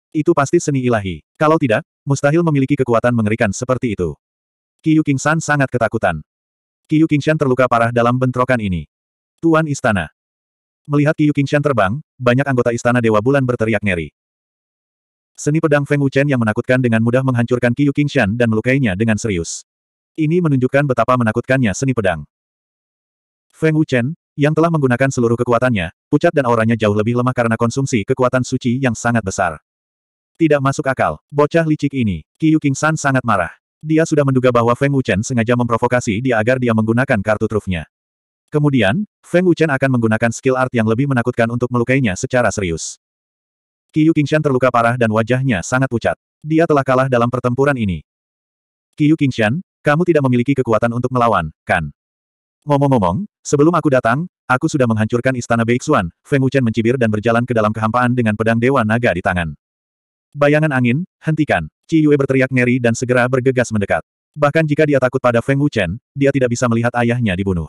Itu pasti seni ilahi. Kalau tidak, mustahil memiliki kekuatan mengerikan seperti itu. Kiyu Qingshan sangat ketakutan. Kiyu Qingshan terluka parah dalam bentrokan ini. Tuan Istana. Melihat Qiyu Qingshan terbang, banyak anggota Istana Dewa Bulan berteriak ngeri. Seni pedang Feng Wuchen yang menakutkan dengan mudah menghancurkan Qiyu Qingshan dan melukainya dengan serius. Ini menunjukkan betapa menakutkannya seni pedang. Feng Wuchen, yang telah menggunakan seluruh kekuatannya, pucat dan auranya jauh lebih lemah karena konsumsi kekuatan suci yang sangat besar. Tidak masuk akal, bocah licik ini, Qiyu Qingshan sangat marah. Dia sudah menduga bahwa Feng Wuchen sengaja memprovokasi dia agar dia menggunakan kartu trufnya. Kemudian, Feng Wuchen akan menggunakan skill art yang lebih menakutkan untuk melukainya secara serius. Qiu Qingshan terluka parah dan wajahnya sangat pucat. Dia telah kalah dalam pertempuran ini. Qiu Qingshan, kamu tidak memiliki kekuatan untuk melawan, kan? Ngomong-ngomong, sebelum aku datang, aku sudah menghancurkan istana Beixuan, Feng Wuchen mencibir dan berjalan ke dalam kehampaan dengan pedang Dewa Naga di tangan. Bayangan angin, hentikan. Qi Yue berteriak ngeri dan segera bergegas mendekat. Bahkan jika dia takut pada Feng Wuchen, dia tidak bisa melihat ayahnya dibunuh.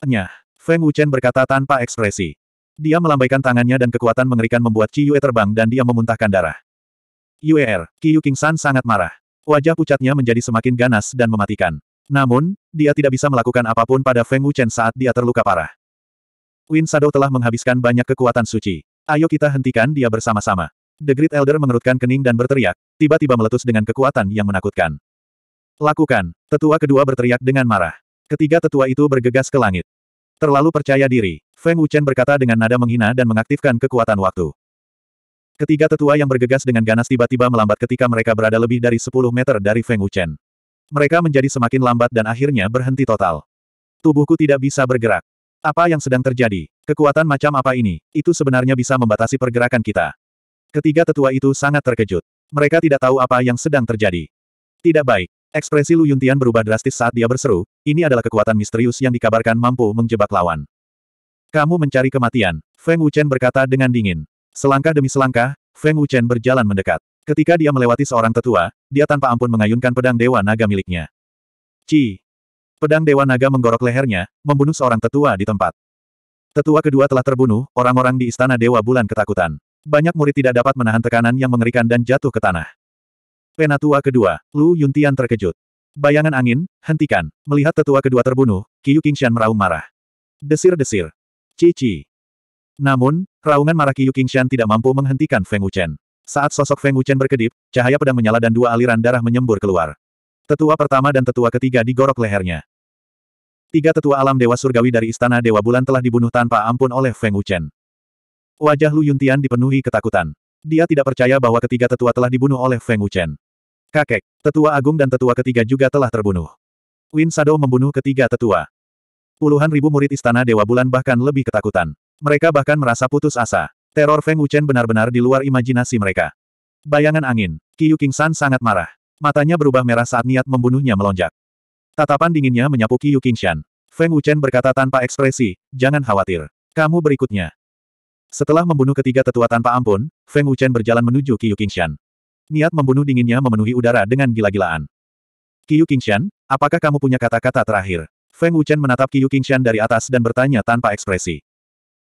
Nyah. Feng Wuchen berkata tanpa ekspresi. Dia melambaikan tangannya dan kekuatan mengerikan membuat Qi Yue terbang dan dia memuntahkan darah. Yuer, er, King San sangat marah. Wajah pucatnya menjadi semakin ganas dan mematikan. Namun, dia tidak bisa melakukan apapun pada Feng Wuchen saat dia terluka parah. Win Sado telah menghabiskan banyak kekuatan suci. Ayo kita hentikan dia bersama-sama. The Great Elder mengerutkan kening dan berteriak, tiba-tiba meletus dengan kekuatan yang menakutkan. Lakukan, tetua kedua berteriak dengan marah. Ketiga tetua itu bergegas ke langit. Terlalu percaya diri, Feng Wuchen berkata dengan nada menghina dan mengaktifkan kekuatan waktu. Ketiga tetua yang bergegas dengan ganas tiba-tiba melambat ketika mereka berada lebih dari 10 meter dari Feng Wuchen. Mereka menjadi semakin lambat dan akhirnya berhenti total. Tubuhku tidak bisa bergerak. Apa yang sedang terjadi? Kekuatan macam apa ini? Itu sebenarnya bisa membatasi pergerakan kita. Ketiga tetua itu sangat terkejut. Mereka tidak tahu apa yang sedang terjadi. Tidak baik. Ekspresi Lu Yuntian berubah drastis saat dia berseru, ini adalah kekuatan misterius yang dikabarkan mampu menjebak lawan. Kamu mencari kematian, Feng Wuchen berkata dengan dingin. Selangkah demi selangkah, Feng Wuchen berjalan mendekat. Ketika dia melewati seorang tetua, dia tanpa ampun mengayunkan pedang Dewa Naga miliknya. Ci! Pedang Dewa Naga menggorok lehernya, membunuh seorang tetua di tempat. Tetua kedua telah terbunuh, orang-orang di Istana Dewa Bulan ketakutan. Banyak murid tidak dapat menahan tekanan yang mengerikan dan jatuh ke tanah. Penatua kedua, Lu Yuntian terkejut. Bayangan angin, hentikan. Melihat tetua kedua terbunuh, Qiu Qingshan meraung marah. Desir-desir. Cici. Namun, raungan marah Qiu Qingshan tidak mampu menghentikan Feng Wuchen. Saat sosok Feng Wuchen berkedip, cahaya pedang menyala dan dua aliran darah menyembur keluar. Tetua pertama dan tetua ketiga digorok lehernya. Tiga tetua alam Dewa Surgawi dari Istana Dewa Bulan telah dibunuh tanpa ampun oleh Feng Wuchen. Wajah Lu Yuntian dipenuhi ketakutan. Dia tidak percaya bahwa ketiga tetua telah dibunuh oleh Feng Wuchen. Kakek, tetua agung dan tetua ketiga juga telah terbunuh. Win Shadow membunuh ketiga tetua. Puluhan ribu murid istana Dewa Bulan bahkan lebih ketakutan. Mereka bahkan merasa putus asa. Teror Feng Wuchen benar-benar di luar imajinasi mereka. Bayangan angin, King San sangat marah. Matanya berubah merah saat niat membunuhnya melonjak. Tatapan dinginnya menyapu King Shan. Feng Wuchen berkata tanpa ekspresi, jangan khawatir. Kamu berikutnya. Setelah membunuh ketiga tetua tanpa ampun, Feng Wuchen berjalan menuju King Shan. Niat membunuh dinginnya memenuhi udara dengan gila-gilaan. Qiu Qingshan, apakah kamu punya kata-kata terakhir? Feng Wuchen menatap Qiu Qingshan dari atas dan bertanya tanpa ekspresi.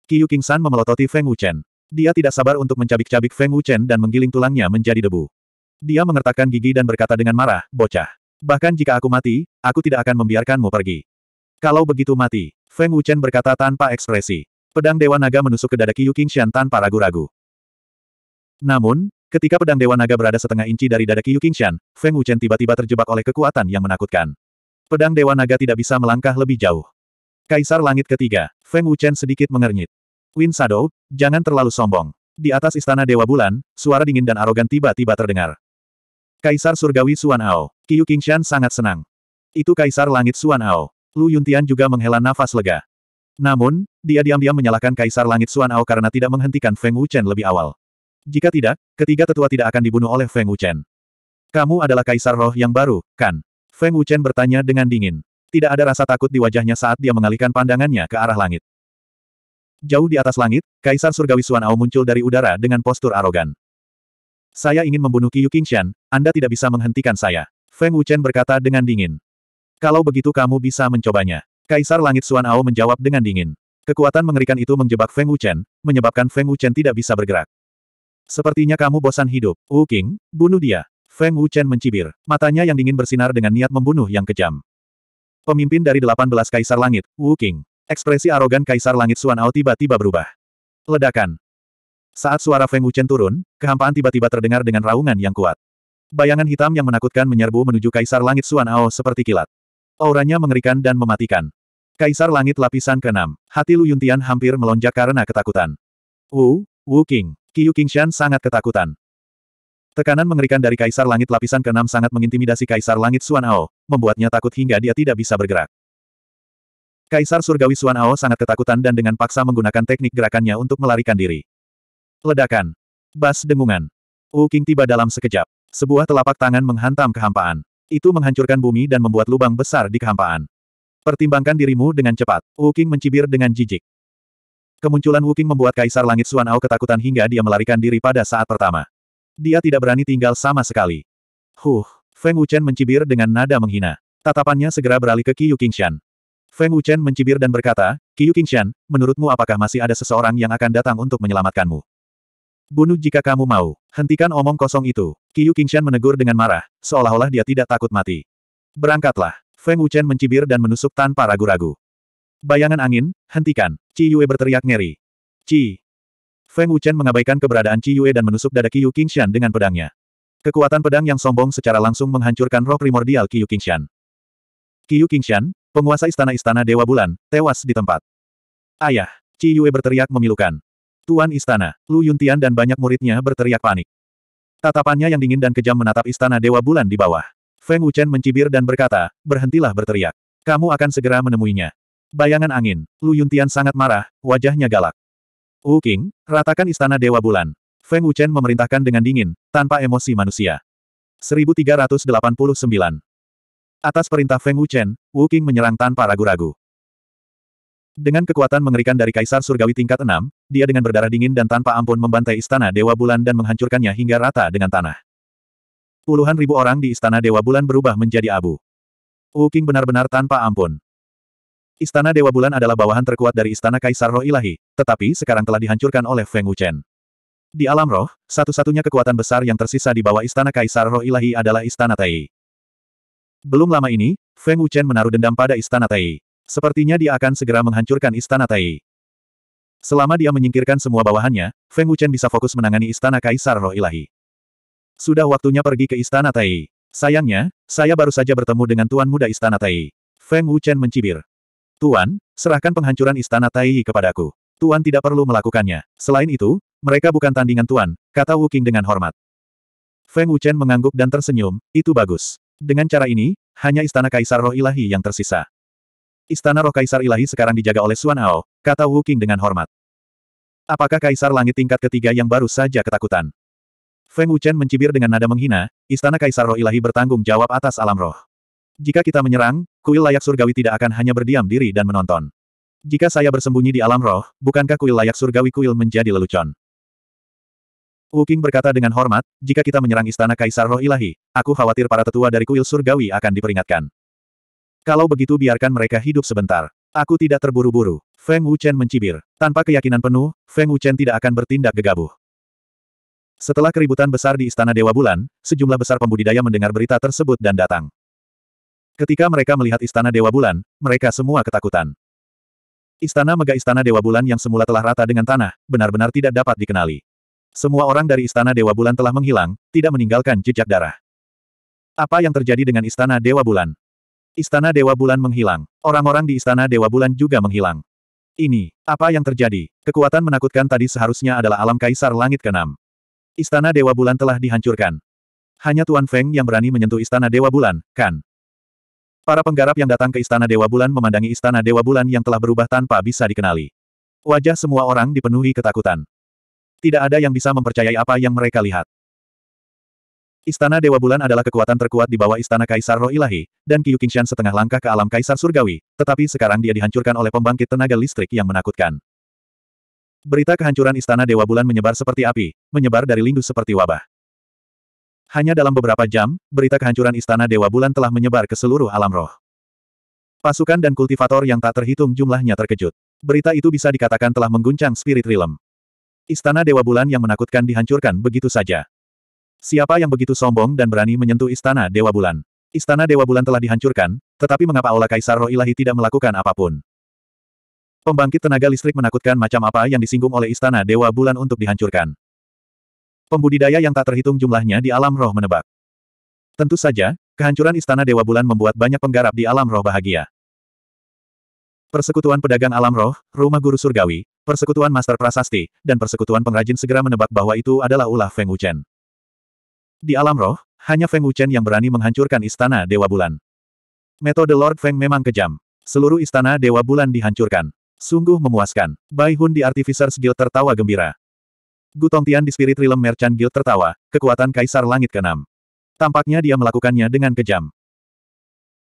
Qiu Qingshan memelototi Feng Wuchen. Dia tidak sabar untuk mencabik-cabik Feng Wuchen dan menggiling tulangnya menjadi debu. Dia mengertakkan gigi dan berkata dengan marah, bocah. Bahkan jika aku mati, aku tidak akan membiarkanmu pergi. Kalau begitu mati, Feng Wuchen berkata tanpa ekspresi. Pedang Dewa Naga menusuk ke dada Qiu Qingshan tanpa ragu-ragu. Namun, Ketika pedang Dewa Naga berada setengah inci dari dada Qiu Qingshan, Feng Wuchen tiba-tiba terjebak oleh kekuatan yang menakutkan. Pedang Dewa Naga tidak bisa melangkah lebih jauh. Kaisar Langit Ketiga, Feng Wuchen sedikit mengernyit. Win Shadow, jangan terlalu sombong. Di atas istana Dewa Bulan, suara dingin dan arogan tiba-tiba terdengar. Kaisar Surgawi Suan Ao, Qiu Qingshan sangat senang. Itu Kaisar Langit Suan Ao. Lu Yuntian juga menghela nafas lega. Namun, dia diam-diam menyalahkan Kaisar Langit Suan Ao karena tidak menghentikan Feng Wuchen lebih awal. Jika tidak, ketiga tetua tidak akan dibunuh oleh Feng Wuchen. Kamu adalah kaisar roh yang baru, kan? Feng Wuchen bertanya dengan dingin. Tidak ada rasa takut di wajahnya saat dia mengalihkan pandangannya ke arah langit. Jauh di atas langit, Kaisar Surgawi Suan Ao muncul dari udara dengan postur arogan. Saya ingin membunuh Qiyu Qingshan, Anda tidak bisa menghentikan saya. Feng Wuchen berkata dengan dingin. Kalau begitu kamu bisa mencobanya. Kaisar Langit Suan Ao menjawab dengan dingin. Kekuatan mengerikan itu menjebak Feng Wuchen, menyebabkan Feng Wuchen tidak bisa bergerak. Sepertinya kamu bosan hidup. Wu King, bunuh dia. Feng Wuchen mencibir. Matanya yang dingin bersinar dengan niat membunuh yang kejam. Pemimpin dari 18 Kaisar Langit, Wu King. Ekspresi arogan Kaisar Langit Ao tiba-tiba berubah. Ledakan. Saat suara Feng Wuchen turun, kehampaan tiba-tiba terdengar dengan raungan yang kuat. Bayangan hitam yang menakutkan menyerbu menuju Kaisar Langit Ao seperti kilat. Auranya mengerikan dan mematikan. Kaisar Langit Lapisan ke-6, hati Lu Yuntian hampir melonjak karena ketakutan. Wu, Wu King, Qiu Qingshan sangat ketakutan. Tekanan mengerikan dari Kaisar Langit lapisan ke-6 sangat mengintimidasi Kaisar Langit Xuan Ao, membuatnya takut hingga dia tidak bisa bergerak. Kaisar Surgawi Xuan Ao sangat ketakutan dan dengan paksa menggunakan teknik gerakannya untuk melarikan diri. Ledakan. Bas dengungan. Wu King tiba dalam sekejap. Sebuah telapak tangan menghantam kehampaan. Itu menghancurkan bumi dan membuat lubang besar di kehampaan. Pertimbangkan dirimu dengan cepat. Wu King mencibir dengan jijik. Kemunculan Wuking membuat Kaisar Langit Xuan Ao ketakutan hingga dia melarikan diri pada saat pertama. Dia tidak berani tinggal sama sekali. Huh, Feng Wuchen mencibir dengan nada menghina. Tatapannya segera beralih ke Qiyu Qingshan. Feng Wuchen mencibir dan berkata, Qiyu Qingshan, menurutmu apakah masih ada seseorang yang akan datang untuk menyelamatkanmu? Bunuh jika kamu mau. Hentikan omong kosong itu. Qiyu Qingshan menegur dengan marah, seolah-olah dia tidak takut mati. Berangkatlah. Feng Wuchen mencibir dan menusuk tanpa ragu-ragu. Bayangan angin, hentikan. Ci Yue berteriak ngeri. Ci. Feng Wuchen mengabaikan keberadaan Ci Yue dan menusuk dada Qiyu Qingshan dengan pedangnya. Kekuatan pedang yang sombong secara langsung menghancurkan roh primordial Qiyu Qingshan. Qiyu Qingshan, penguasa istana-istana Dewa Bulan, tewas di tempat. Ayah, Ci Yue berteriak memilukan. Tuan istana, Lu Yuntian dan banyak muridnya berteriak panik. Tatapannya yang dingin dan kejam menatap istana Dewa Bulan di bawah. Feng Wuchen mencibir dan berkata, berhentilah berteriak. Kamu akan segera menemuinya. Bayangan angin. Lu Yuntian sangat marah, wajahnya galak. Wu King, ratakan istana Dewa Bulan. Feng Wuchen memerintahkan dengan dingin, tanpa emosi manusia. 1389. Atas perintah Feng Wuchen, Wu King menyerang tanpa ragu-ragu. Dengan kekuatan mengerikan dari Kaisar Surgawi tingkat 6, dia dengan berdarah dingin dan tanpa ampun membantai Istana Dewa Bulan dan menghancurkannya hingga rata dengan tanah. Puluhan ribu orang di Istana Dewa Bulan berubah menjadi abu. Wu King benar-benar tanpa ampun. Istana Dewa Bulan adalah bawahan terkuat dari Istana Kaisar Roh Ilahi, tetapi sekarang telah dihancurkan oleh Feng Wuchen. Di alam roh, satu-satunya kekuatan besar yang tersisa di bawah Istana Kaisar Roh Ilahi adalah Istana Tai. Belum lama ini, Feng Wuchen menaruh dendam pada Istana Tai. Sepertinya dia akan segera menghancurkan Istana Tai. Selama dia menyingkirkan semua bawahannya, Feng Wuchen bisa fokus menangani Istana Kaisar Roh Ilahi. Sudah waktunya pergi ke Istana Tai. Sayangnya, saya baru saja bertemu dengan Tuan Muda Istana Tai. Feng Wuchen mencibir. Tuan, serahkan penghancuran istana Taiyi kepadaku. Tuan tidak perlu melakukannya. Selain itu, mereka bukan tandingan Tuan, kata Wu King dengan hormat. Feng Wuchen mengangguk dan tersenyum, itu bagus. Dengan cara ini, hanya istana Kaisar Roh Ilahi yang tersisa. Istana Roh Kaisar Ilahi sekarang dijaga oleh Xuan Ao, kata Wu King dengan hormat. Apakah Kaisar Langit tingkat ketiga yang baru saja ketakutan? Feng Wuchen mencibir dengan nada menghina, Istana Kaisar Roh Ilahi bertanggung jawab atas alam roh. Jika kita menyerang, kuil layak surgawi tidak akan hanya berdiam diri dan menonton. Jika saya bersembunyi di alam roh, bukankah kuil layak surgawi kuil menjadi lelucon? Wu King berkata dengan hormat, jika kita menyerang istana Kaisar Roh Ilahi, aku khawatir para tetua dari kuil surgawi akan diperingatkan. Kalau begitu biarkan mereka hidup sebentar. Aku tidak terburu-buru. Feng Wuchen mencibir. Tanpa keyakinan penuh, Feng Wuchen tidak akan bertindak gegabah. Setelah keributan besar di Istana Dewa Bulan, sejumlah besar pembudidaya mendengar berita tersebut dan datang. Ketika mereka melihat Istana Dewa Bulan, mereka semua ketakutan. Istana Mega Istana Dewa Bulan yang semula telah rata dengan tanah, benar-benar tidak dapat dikenali. Semua orang dari Istana Dewa Bulan telah menghilang, tidak meninggalkan jejak darah. Apa yang terjadi dengan Istana Dewa Bulan? Istana Dewa Bulan menghilang. Orang-orang di Istana Dewa Bulan juga menghilang. Ini, apa yang terjadi? Kekuatan menakutkan tadi seharusnya adalah alam kaisar langit keenam. Istana Dewa Bulan telah dihancurkan. Hanya Tuan Feng yang berani menyentuh Istana Dewa Bulan, kan? Para penggarap yang datang ke Istana Dewa Bulan memandangi Istana Dewa Bulan yang telah berubah tanpa bisa dikenali. Wajah semua orang dipenuhi ketakutan. Tidak ada yang bisa mempercayai apa yang mereka lihat. Istana Dewa Bulan adalah kekuatan terkuat di bawah Istana Kaisar Roh Ilahi, dan Kyukingshan setengah langkah ke alam Kaisar Surgawi, tetapi sekarang dia dihancurkan oleh pembangkit tenaga listrik yang menakutkan. Berita kehancuran Istana Dewa Bulan menyebar seperti api, menyebar dari lindu seperti wabah. Hanya dalam beberapa jam, berita kehancuran Istana Dewa Bulan telah menyebar ke seluruh alam roh. Pasukan dan kultivator yang tak terhitung jumlahnya terkejut. Berita itu bisa dikatakan telah mengguncang spirit realm. Istana Dewa Bulan yang menakutkan dihancurkan begitu saja. Siapa yang begitu sombong dan berani menyentuh Istana Dewa Bulan? Istana Dewa Bulan telah dihancurkan, tetapi mengapa Aula Kaisar Roh Ilahi tidak melakukan apapun? Pembangkit tenaga listrik menakutkan macam apa yang disinggung oleh Istana Dewa Bulan untuk dihancurkan. Pembudidaya yang tak terhitung jumlahnya di alam roh menebak. Tentu saja, kehancuran Istana Dewa Bulan membuat banyak penggarap di alam roh bahagia. Persekutuan Pedagang Alam Roh, Rumah Guru Surgawi, Persekutuan Master Prasasti, dan Persekutuan Pengrajin segera menebak bahwa itu adalah ulah Feng Wuchen. Di Alam Roh, hanya Feng Wuchen yang berani menghancurkan Istana Dewa Bulan. Metode Lord Feng memang kejam. Seluruh Istana Dewa Bulan dihancurkan. Sungguh memuaskan. Bai Hun di Artificers Guild tertawa gembira. Gutong Tian di Spirit Realm Merchant Guild tertawa, kekuatan Kaisar Langit ke-6. Tampaknya dia melakukannya dengan kejam.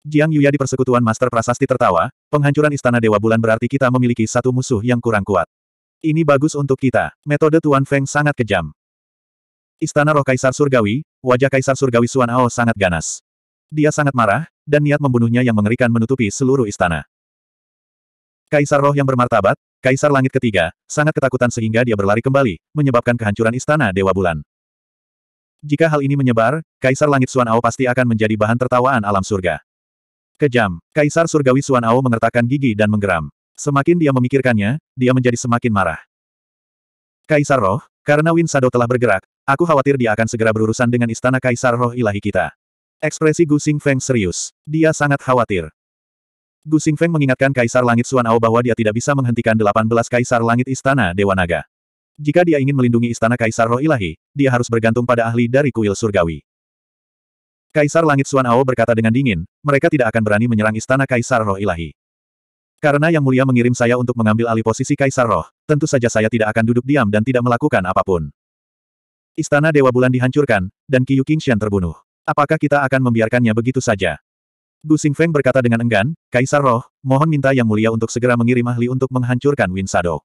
Jiang Yuya di Persekutuan Master Prasasti tertawa, penghancuran Istana Dewa Bulan berarti kita memiliki satu musuh yang kurang kuat. Ini bagus untuk kita, metode Tuan Feng sangat kejam. Istana Roh Kaisar Surgawi, wajah Kaisar Surgawi Suan Ao sangat ganas. Dia sangat marah, dan niat membunuhnya yang mengerikan menutupi seluruh istana. Kaisar roh yang bermartabat, Kaisar Langit Ketiga, sangat ketakutan sehingga dia berlari kembali, menyebabkan kehancuran istana Dewa Bulan. Jika hal ini menyebar, Kaisar Langit Suan Ao pasti akan menjadi bahan tertawaan alam surga. Kejam, Kaisar Surgawi Suan Ao mengertakkan gigi dan menggeram. Semakin dia memikirkannya, dia menjadi semakin marah. Kaisar Roh, karena Win Sado telah bergerak, aku khawatir dia akan segera berurusan dengan istana Kaisar Roh ilahi kita. Ekspresi Gu Xing Feng serius. Dia sangat khawatir. Gu Xingfeng mengingatkan Kaisar Langit Ao bahwa dia tidak bisa menghentikan 18 Kaisar Langit Istana Dewa Naga. Jika dia ingin melindungi Istana Kaisar Roh Ilahi, dia harus bergantung pada ahli dari kuil surgawi. Kaisar Langit Ao berkata dengan dingin, mereka tidak akan berani menyerang Istana Kaisar Roh Ilahi. Karena Yang Mulia mengirim saya untuk mengambil alih posisi Kaisar Roh, tentu saja saya tidak akan duduk diam dan tidak melakukan apapun. Istana Dewa Bulan dihancurkan, dan Qiyu Qingxian terbunuh. Apakah kita akan membiarkannya begitu saja? Du Feng berkata dengan enggan, Kaisar Roh, mohon minta Yang Mulia untuk segera mengirim ahli untuk menghancurkan Win Sado.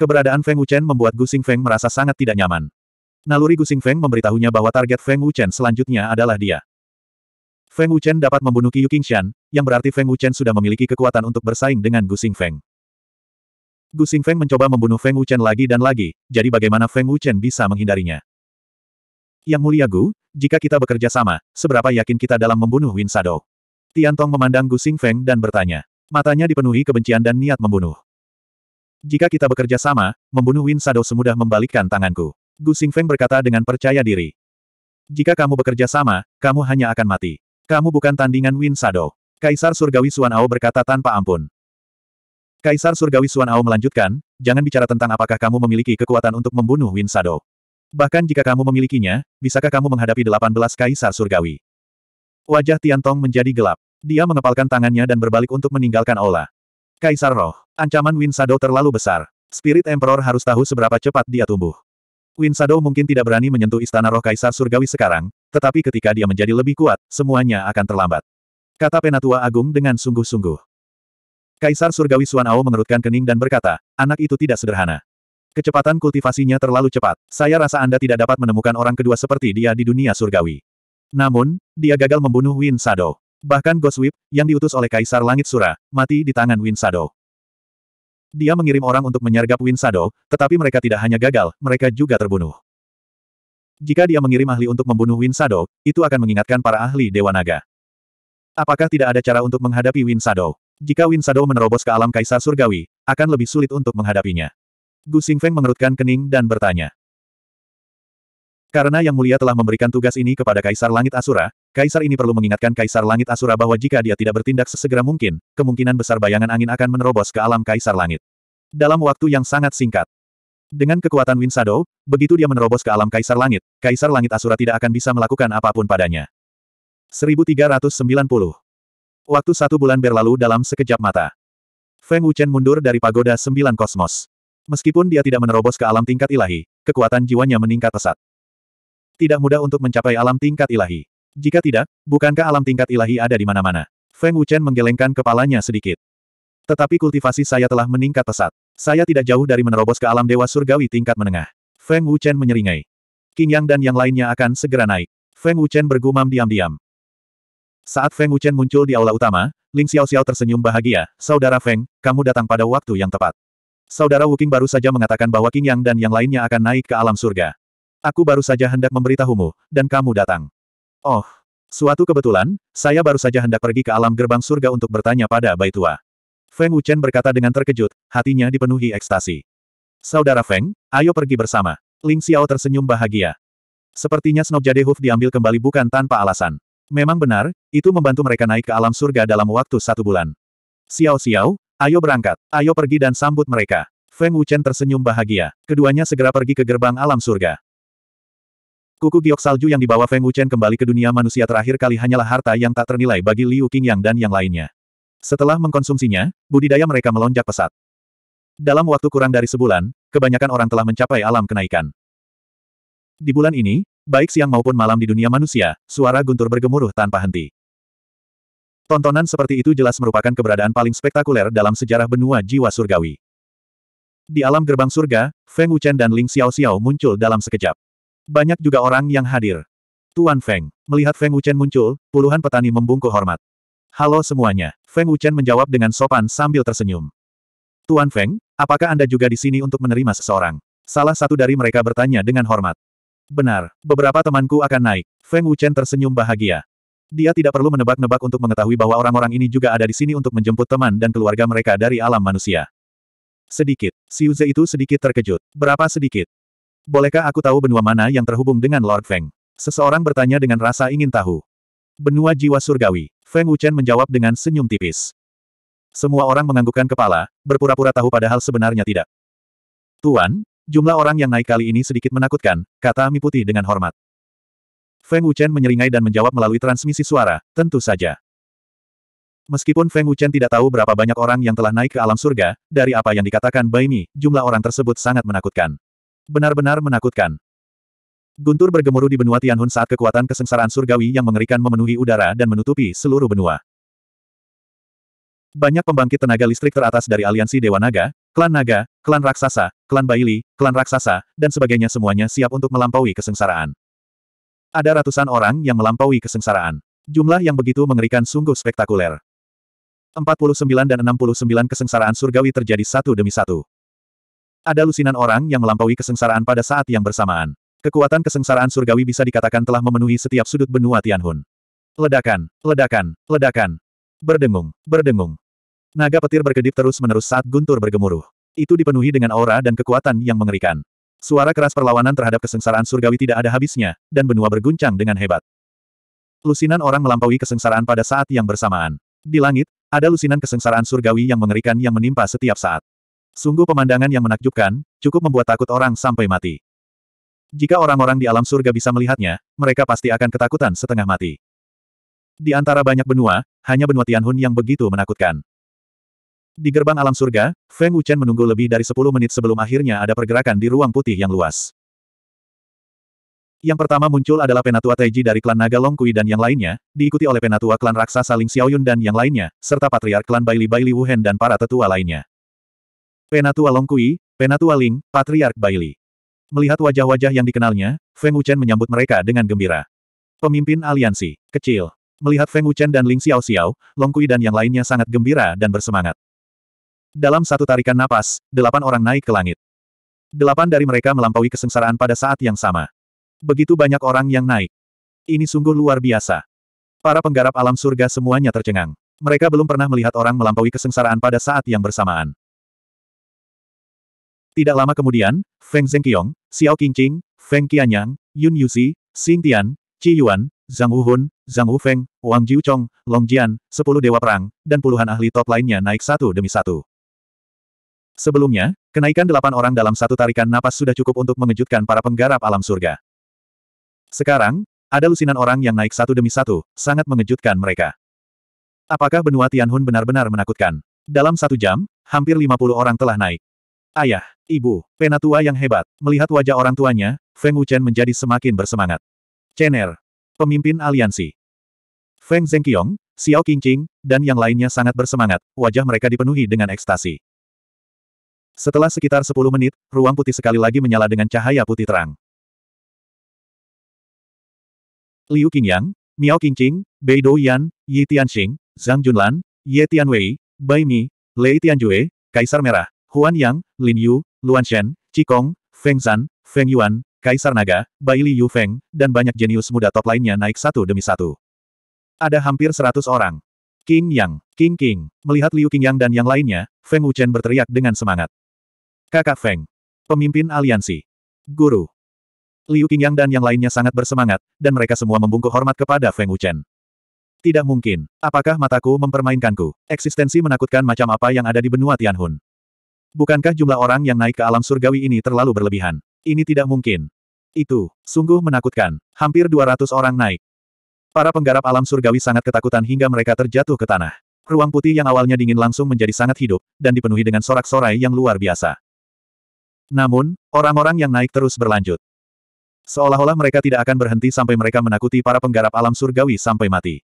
Keberadaan Feng Wuchen membuat Gu Feng merasa sangat tidak nyaman. Naluri Gu Feng memberitahunya bahwa target Feng Wuchen selanjutnya adalah dia. Feng Wuchen dapat membunuh Qiu Qingshan, yang berarti Feng Wuchen sudah memiliki kekuatan untuk bersaing dengan Gu Feng. Gu Feng mencoba membunuh Feng Wuchen lagi dan lagi, jadi bagaimana Feng Wuchen bisa menghindarinya? Yang Mulia Gu, jika kita bekerja sama, seberapa yakin kita dalam membunuh Win Tian Tiantong memandang Gu Xing Feng dan bertanya. Matanya dipenuhi kebencian dan niat membunuh. Jika kita bekerja sama, membunuh Win Sado semudah membalikkan tanganku. Gu Xing Feng berkata dengan percaya diri. Jika kamu bekerja sama, kamu hanya akan mati. Kamu bukan tandingan Win Sado. Kaisar Surgawi Suan Ao berkata tanpa ampun. Kaisar Surgawi Suan Ao melanjutkan, jangan bicara tentang apakah kamu memiliki kekuatan untuk membunuh Win Sado. Bahkan jika kamu memilikinya, bisakah kamu menghadapi delapan belas kaisar surgawi? Wajah Tian Tong menjadi gelap. Dia mengepalkan tangannya dan berbalik untuk meninggalkan Ola. Kaisar Roh, ancaman Win Shadow terlalu besar. Spirit Emperor harus tahu seberapa cepat dia tumbuh. Win Shadow mungkin tidak berani menyentuh istana roh kaisar surgawi sekarang, tetapi ketika dia menjadi lebih kuat, semuanya akan terlambat. Kata Penatua Agung dengan sungguh-sungguh. Kaisar surgawi Suan Ao mengerutkan kening dan berkata, anak itu tidak sederhana. Kecepatan kultivasinya terlalu cepat. Saya rasa Anda tidak dapat menemukan orang kedua seperti dia di dunia surgawi. Namun, dia gagal membunuh Win Sado. Bahkan Ghost Whip, yang diutus oleh Kaisar Langit Sura, mati di tangan Win Sado. Dia mengirim orang untuk menyergap Win Sado, tetapi mereka tidak hanya gagal, mereka juga terbunuh. Jika dia mengirim ahli untuk membunuh Win Sado, itu akan mengingatkan para ahli Dewa Naga. Apakah tidak ada cara untuk menghadapi Win Sado? Jika Win Sado menerobos ke alam Kaisar Surgawi, akan lebih sulit untuk menghadapinya. Gu Xingfeng mengerutkan kening dan bertanya. Karena Yang Mulia telah memberikan tugas ini kepada Kaisar Langit Asura, Kaisar ini perlu mengingatkan Kaisar Langit Asura bahwa jika dia tidak bertindak sesegera mungkin, kemungkinan besar bayangan angin akan menerobos ke alam Kaisar Langit. Dalam waktu yang sangat singkat. Dengan kekuatan Wind Shadow, begitu dia menerobos ke alam Kaisar Langit, Kaisar Langit Asura tidak akan bisa melakukan apapun padanya. 1390 Waktu satu bulan berlalu dalam sekejap mata. Feng Wuchen mundur dari pagoda sembilan kosmos. Meskipun dia tidak menerobos ke alam tingkat ilahi, kekuatan jiwanya meningkat pesat. Tidak mudah untuk mencapai alam tingkat ilahi. Jika tidak, bukankah alam tingkat ilahi ada di mana-mana? Feng Wuchen menggelengkan kepalanya sedikit. Tetapi kultivasi saya telah meningkat pesat. Saya tidak jauh dari menerobos ke alam dewa surgawi tingkat menengah. Feng Wuchen menyeringai. King Yang dan yang lainnya akan segera naik. Feng Wuchen bergumam diam-diam. Saat Feng Wuchen muncul di aula utama, Ling Xiao Xiao tersenyum bahagia, Saudara Feng, kamu datang pada waktu yang tepat. Saudara Wuking baru saja mengatakan bahwa King Yang dan yang lainnya akan naik ke alam surga. Aku baru saja hendak memberitahumu, dan kamu datang. Oh, suatu kebetulan, saya baru saja hendak pergi ke alam gerbang surga untuk bertanya pada Bai Tua. Feng Wuchen berkata dengan terkejut, hatinya dipenuhi ekstasi. Saudara Feng, ayo pergi bersama. Ling Xiao tersenyum bahagia. Sepertinya Jade Hoof diambil kembali bukan tanpa alasan. Memang benar, itu membantu mereka naik ke alam surga dalam waktu satu bulan. Xiao Xiao, Ayo berangkat, ayo pergi dan sambut mereka. Feng Wuchen tersenyum bahagia. Keduanya segera pergi ke gerbang alam surga. Kuku giok salju yang dibawa Feng Wuchen kembali ke dunia manusia terakhir kali hanyalah harta yang tak ternilai bagi Liu Qingyang dan yang lainnya. Setelah mengkonsumsinya, budidaya mereka melonjak pesat. Dalam waktu kurang dari sebulan, kebanyakan orang telah mencapai alam kenaikan. Di bulan ini, baik siang maupun malam di dunia manusia, suara guntur bergemuruh tanpa henti. Tontonan seperti itu jelas merupakan keberadaan paling spektakuler dalam sejarah benua jiwa surgawi. Di alam gerbang surga, Feng Wuchen dan Ling Xiao-Xiao muncul dalam sekejap. Banyak juga orang yang hadir. Tuan Feng, melihat Feng Wuchen muncul, puluhan petani membungkuk hormat. Halo semuanya, Feng Wuchen menjawab dengan sopan sambil tersenyum. Tuan Feng, apakah Anda juga di sini untuk menerima seseorang? Salah satu dari mereka bertanya dengan hormat. Benar, beberapa temanku akan naik. Feng Wuchen tersenyum bahagia. Dia tidak perlu menebak-nebak untuk mengetahui bahwa orang-orang ini juga ada di sini untuk menjemput teman dan keluarga mereka dari alam manusia. Sedikit. Ze itu sedikit terkejut. Berapa sedikit? Bolehkah aku tahu benua mana yang terhubung dengan Lord Feng? Seseorang bertanya dengan rasa ingin tahu. Benua jiwa surgawi. Feng Wuchen menjawab dengan senyum tipis. Semua orang menganggukkan kepala, berpura-pura tahu padahal sebenarnya tidak. Tuan, jumlah orang yang naik kali ini sedikit menakutkan, kata Mi Putih dengan hormat. Feng Wuchen menyeringai dan menjawab melalui transmisi suara, tentu saja. Meskipun Feng Wuchen tidak tahu berapa banyak orang yang telah naik ke alam surga, dari apa yang dikatakan Bai Mi, jumlah orang tersebut sangat menakutkan. Benar-benar menakutkan. Guntur bergemuruh di benua Tianhun saat kekuatan kesengsaraan surgawi yang mengerikan memenuhi udara dan menutupi seluruh benua. Banyak pembangkit tenaga listrik teratas dari aliansi Dewa Naga, klan Naga, klan Raksasa, klan Baili, klan Raksasa, dan sebagainya semuanya siap untuk melampaui kesengsaraan. Ada ratusan orang yang melampaui kesengsaraan. Jumlah yang begitu mengerikan sungguh spektakuler. 49 dan 69 kesengsaraan surgawi terjadi satu demi satu. Ada lusinan orang yang melampaui kesengsaraan pada saat yang bersamaan. Kekuatan kesengsaraan surgawi bisa dikatakan telah memenuhi setiap sudut benua Tianhun. Ledakan, ledakan, ledakan. Berdengung, berdengung. Naga petir berkedip terus-menerus saat guntur bergemuruh. Itu dipenuhi dengan aura dan kekuatan yang mengerikan. Suara keras perlawanan terhadap kesengsaraan surgawi tidak ada habisnya, dan benua berguncang dengan hebat. Lusinan orang melampaui kesengsaraan pada saat yang bersamaan. Di langit, ada lusinan kesengsaraan surgawi yang mengerikan yang menimpa setiap saat. Sungguh pemandangan yang menakjubkan, cukup membuat takut orang sampai mati. Jika orang-orang di alam surga bisa melihatnya, mereka pasti akan ketakutan setengah mati. Di antara banyak benua, hanya benua Tianhun yang begitu menakutkan. Di gerbang alam surga, Feng Wuchen menunggu lebih dari 10 menit sebelum akhirnya ada pergerakan di ruang putih yang luas. Yang pertama muncul adalah Penatua Taiji dari klan Naga Longkui dan yang lainnya, diikuti oleh Penatua klan Raksasa Ling Xiaoyun dan yang lainnya, serta Patriark klan Baili Baili Wuhen dan para tetua lainnya. Penatua Longkui, Penatua Ling, Patriark Baili. Melihat wajah-wajah yang dikenalnya, Feng Wuchen menyambut mereka dengan gembira. Pemimpin aliansi, kecil. Melihat Feng Wuchen dan Ling Xiao Xiao, Longkui dan yang lainnya sangat gembira dan bersemangat. Dalam satu tarikan napas, delapan orang naik ke langit. Delapan dari mereka melampaui kesengsaraan pada saat yang sama. Begitu banyak orang yang naik. Ini sungguh luar biasa. Para penggarap alam surga semuanya tercengang. Mereka belum pernah melihat orang melampaui kesengsaraan pada saat yang bersamaan. Tidak lama kemudian, Feng Zhengqiong, Xiao Qingqing, Feng Qianyang, Yun Yuzi, Xing Tian, Qi Yuan, Zhang Wuhun, Zhang Wufeng, Wang Jiuchong, Long Jian, sepuluh dewa perang, dan puluhan ahli top lainnya naik satu demi satu. Sebelumnya, kenaikan delapan orang dalam satu tarikan napas sudah cukup untuk mengejutkan para penggarap alam surga. Sekarang, ada lusinan orang yang naik satu demi satu, sangat mengejutkan mereka. Apakah benua Tianhun benar-benar menakutkan? Dalam satu jam, hampir lima puluh orang telah naik. Ayah, ibu, penatua yang hebat, melihat wajah orang tuanya, Feng Wuchen menjadi semakin bersemangat. Chener, pemimpin aliansi. Feng Zhengqiong, Xiao Qingqing, dan yang lainnya sangat bersemangat, wajah mereka dipenuhi dengan ekstasi. Setelah sekitar 10 menit, ruang putih sekali lagi menyala dengan cahaya putih terang. Liu Qingyang, Miao Qingqing, Bei Douyan, Yi Tianxing, Zhang Junlan, Ye Tianwei, Bai Mi, Lei Tianjue, Kaisar Merah, Huan Yang, Lin Yu, Luan Shen, Qikong, Feng Zan, Feng Yuan, Kaisar Naga, Bai Li Yu Feng, dan banyak jenius muda top lainnya naik satu demi satu. Ada hampir seratus orang. King Yang, King King, melihat Liu Qingyang dan yang lainnya, Feng Wuchen berteriak dengan semangat. Kakak Feng. Pemimpin aliansi. Guru. Liu Qingyang dan yang lainnya sangat bersemangat, dan mereka semua membungkuk hormat kepada Feng Wuchen. Tidak mungkin. Apakah mataku mempermainkanku? Eksistensi menakutkan macam apa yang ada di benua Tianhun. Bukankah jumlah orang yang naik ke alam surgawi ini terlalu berlebihan? Ini tidak mungkin. Itu, sungguh menakutkan. Hampir 200 orang naik. Para penggarap alam surgawi sangat ketakutan hingga mereka terjatuh ke tanah. Ruang putih yang awalnya dingin langsung menjadi sangat hidup, dan dipenuhi dengan sorak-sorai yang luar biasa. Namun, orang-orang yang naik terus berlanjut. Seolah-olah mereka tidak akan berhenti sampai mereka menakuti para penggarap alam surgawi sampai mati.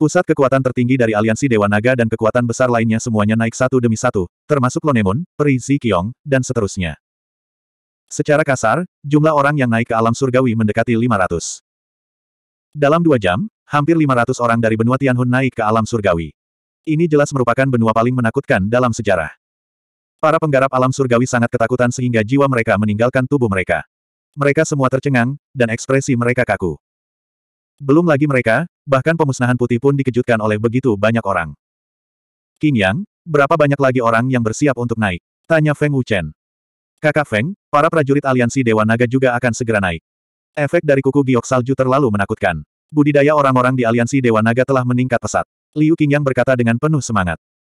Pusat kekuatan tertinggi dari aliansi Dewa Naga dan kekuatan besar lainnya semuanya naik satu demi satu, termasuk Lonemon, Peri Zikyong, dan seterusnya. Secara kasar, jumlah orang yang naik ke alam surgawi mendekati 500. Dalam dua jam, hampir 500 orang dari benua Tianhun naik ke alam surgawi. Ini jelas merupakan benua paling menakutkan dalam sejarah. Para penggarap alam surgawi sangat ketakutan sehingga jiwa mereka meninggalkan tubuh mereka. Mereka semua tercengang, dan ekspresi mereka kaku. Belum lagi mereka, bahkan pemusnahan putih pun dikejutkan oleh begitu banyak orang. King Yang, berapa banyak lagi orang yang bersiap untuk naik? Tanya Feng Wuchen. Kakak Feng, para prajurit aliansi Dewa Naga juga akan segera naik. Efek dari kuku giok salju terlalu menakutkan. Budidaya orang-orang di aliansi Dewa Naga telah meningkat pesat. Liu King Yang berkata dengan penuh semangat.